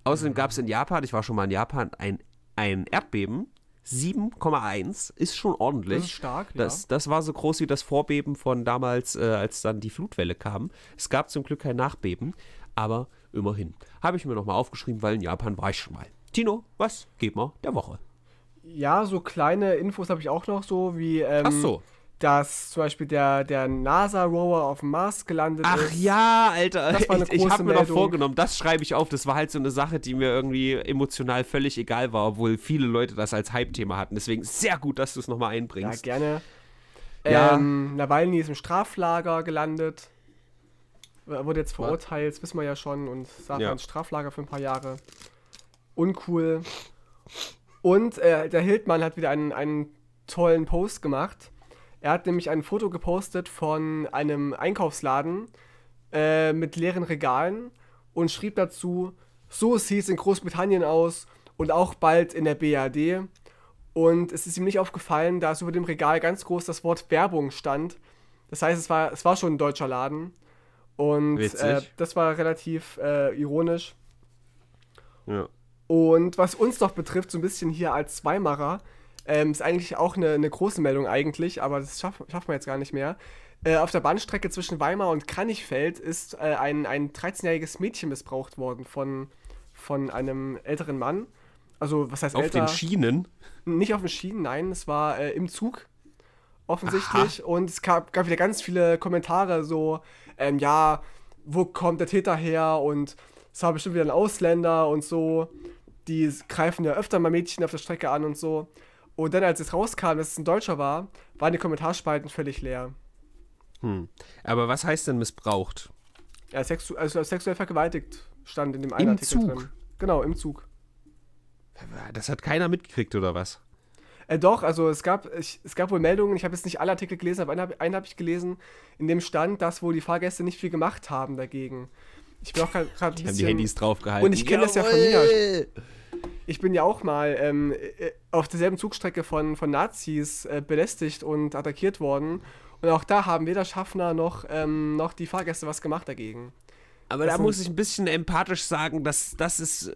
Außerdem gab es in Japan, ich war schon mal in Japan, ein, ein Erdbeben. 7,1 ist schon ordentlich. Das ist stark, das, ja. das war so groß wie das Vorbeben von damals, äh, als dann die Flutwelle kam. Es gab zum Glück kein Nachbeben, aber immerhin. Habe ich mir nochmal aufgeschrieben, weil in Japan war ich schon mal. Tino, was geht mal der Woche? Ja, so kleine Infos habe ich auch noch, so wie. Ähm, Ach so dass zum Beispiel der, der NASA-Rover auf dem Mars gelandet Ach ist. Ach ja, Alter. Das war eine ich ich habe mir Meldung. noch vorgenommen, das schreibe ich auf. Das war halt so eine Sache, die mir irgendwie emotional völlig egal war, obwohl viele Leute das als Hype-Thema hatten. Deswegen sehr gut, dass du es nochmal einbringst. Ja, gerne. Ja. Ähm, Nawalny ist im Straflager gelandet. Er wurde jetzt verurteilt, das wissen wir ja schon, und saß ja. ins Straflager für ein paar Jahre. Uncool. Und äh, der Hildmann hat wieder einen, einen tollen Post gemacht er hat nämlich ein Foto gepostet von einem Einkaufsladen äh, mit leeren Regalen und schrieb dazu, so sieht es in Großbritannien aus und auch bald in der BRD. Und es ist ihm nicht aufgefallen, dass über dem Regal ganz groß das Wort Werbung stand. Das heißt, es war, es war schon ein deutscher Laden. Und äh, das war relativ äh, ironisch. Ja. Und was uns doch betrifft, so ein bisschen hier als Weimarer, ähm, ist eigentlich auch eine, eine, große Meldung eigentlich, aber das schaff, schafft man jetzt gar nicht mehr. Äh, auf der Bahnstrecke zwischen Weimar und Kranichfeld ist äh, ein, ein 13-jähriges Mädchen missbraucht worden von, von einem älteren Mann. Also, was heißt auf älter? Auf den Schienen? Nicht auf den Schienen, nein, es war äh, im Zug offensichtlich. Aha. Und es gab, gab, wieder ganz viele Kommentare so, ähm, ja, wo kommt der Täter her? Und es war bestimmt wieder ein Ausländer und so. Die greifen ja öfter mal Mädchen auf der Strecke an und so. Und dann, als es rauskam, dass es ein Deutscher war, waren die Kommentarspalten völlig leer. Hm. Aber was heißt denn missbraucht? Ja, sexu also sexuell vergewaltigt stand in dem einen Im Artikel Zug. Drin. Genau, im Zug. Das hat keiner mitgekriegt, oder was? Äh, doch, also es gab, ich, es gab wohl Meldungen, ich habe jetzt nicht alle Artikel gelesen, aber einen habe hab ich gelesen, in dem stand, dass wohl die Fahrgäste nicht viel gemacht haben dagegen. Ich bin auch gerade ein bisschen... haben die Handys draufgehalten. Und ich kenne das ja von mir. Ich bin ja auch mal ähm, äh, auf derselben Zugstrecke von, von Nazis äh, belästigt und attackiert worden. Und auch da haben weder Schaffner noch, ähm, noch die Fahrgäste was gemacht dagegen. Aber das da muss ich ein bisschen empathisch sagen, dass das ist, äh,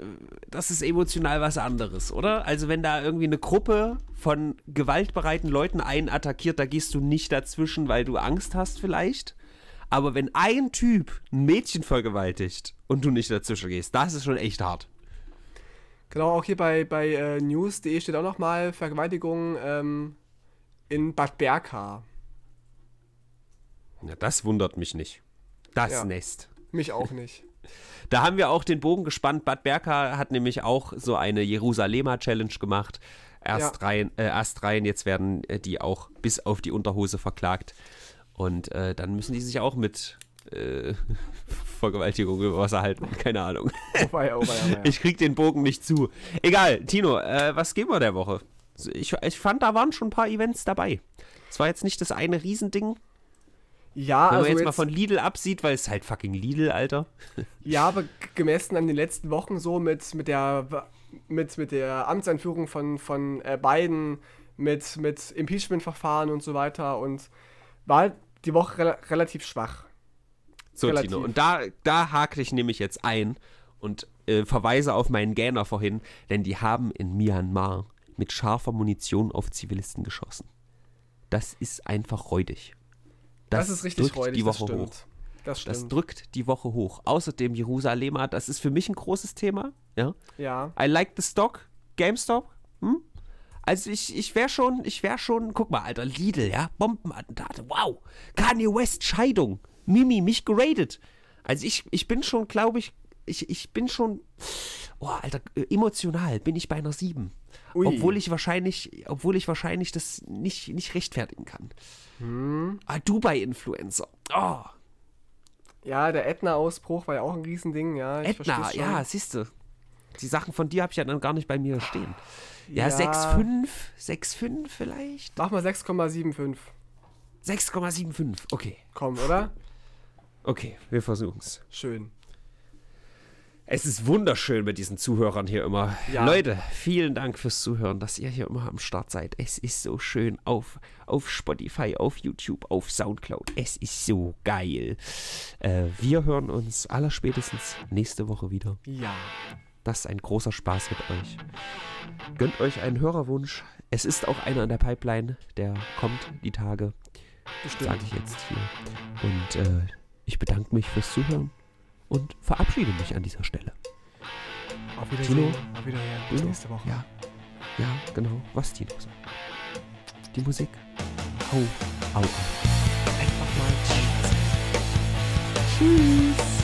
das ist emotional was anderes, oder? Also wenn da irgendwie eine Gruppe von gewaltbereiten Leuten einen attackiert, da gehst du nicht dazwischen, weil du Angst hast vielleicht. Aber wenn ein Typ ein Mädchen vergewaltigt und du nicht dazwischen gehst, das ist schon echt hart. Genau, auch hier bei, bei äh, news.de steht auch nochmal Vergewaltigung ähm, in Bad Berka. Ja, das wundert mich nicht. Das ja, Nest. Mich auch [laughs] nicht. Da haben wir auch den Bogen gespannt. Bad Berka hat nämlich auch so eine Jerusalemer Challenge gemacht. Erst, ja. rein, äh, erst rein, jetzt werden äh, die auch bis auf die Unterhose verklagt. Und äh, dann müssen die sich auch mit äh, [laughs] Vergewaltigung über Wasser halten. Keine Ahnung. Oh weia, oh weia, oh weia. [laughs] Ich krieg den Bogen nicht zu. Egal, Tino, äh, was geben wir der Woche? Ich, ich fand, da waren schon ein paar Events dabei. Es war jetzt nicht das eine Riesending, ja, Wenn also man jetzt, jetzt, mal von Lidl absieht, weil es halt fucking Lidl, Alter. [laughs] Ja, aber gemessen an den letzten Wochen so mit, mit der mit, mit der Amtseinführung von, von äh, Biden, mit, mit Impeachment-Verfahren und so weiter und war halt die Woche re relativ schwach. So, relativ. Tino, und da, da hake ich nämlich jetzt ein und äh, verweise auf meinen Gähner vorhin, denn die haben in Myanmar mit scharfer Munition auf Zivilisten geschossen. Das ist einfach räudig. Das, das ist richtig drückt räudig, die Woche das Hoch. Das, das, drückt die Woche hoch. Außerdem Jerusalemer, das ist für mich ein großes Thema. Ja. ja. I like the stock. GameStop. Hm? Also ich, ich wäre schon, ich wäre schon, guck mal, Alter, Lidl, ja, Bombenattentate, wow. Kanye West Scheidung, Mimi, mich geradet. Also ich, ich bin schon, glaube ich, ich, ich bin schon, oh, Alter, äh, emotional bin ich bei einer 7. Ui. Obwohl ich wahrscheinlich, obwohl ich wahrscheinlich das nicht, nicht rechtfertigen kann. Hm. Ah, Dubai-Influencer. Oh. Ja, der Ätna-Ausbruch war ja auch ein Riesending, ja. Ätna, ja, siehst du. Die Sachen von dir habe ich ja dann gar nicht bei mir stehen. Ja, ja. 6,5, 6,5 vielleicht? Mach mal 6,75. 6,75, okay. Komm, oder? Okay, wir versuchen es. Schön. Es ist wunderschön mit diesen Zuhörern hier immer. Ja. Leute, vielen Dank fürs Zuhören, dass ihr hier immer am Start seid. Es ist so schön auf, auf Spotify, auf YouTube, auf Soundcloud. Es ist so geil. Äh, wir hören uns aller spätestens nächste Woche wieder. Ja. Das ist ein großer Spaß mit euch. Gönnt euch einen Hörerwunsch. Es ist auch einer in der Pipeline, der kommt die Tage. Sage ich jetzt hier. Und äh, ich bedanke mich fürs Zuhören und verabschiede mich an dieser Stelle. Auf Wiedersehen. Tino, auf Wiedersehen. Bis nächste Woche. Ja. ja, genau. Was Tino sagt. Die Musik. Hau, au, au. Einfach mal. Tschüss. Tschüss.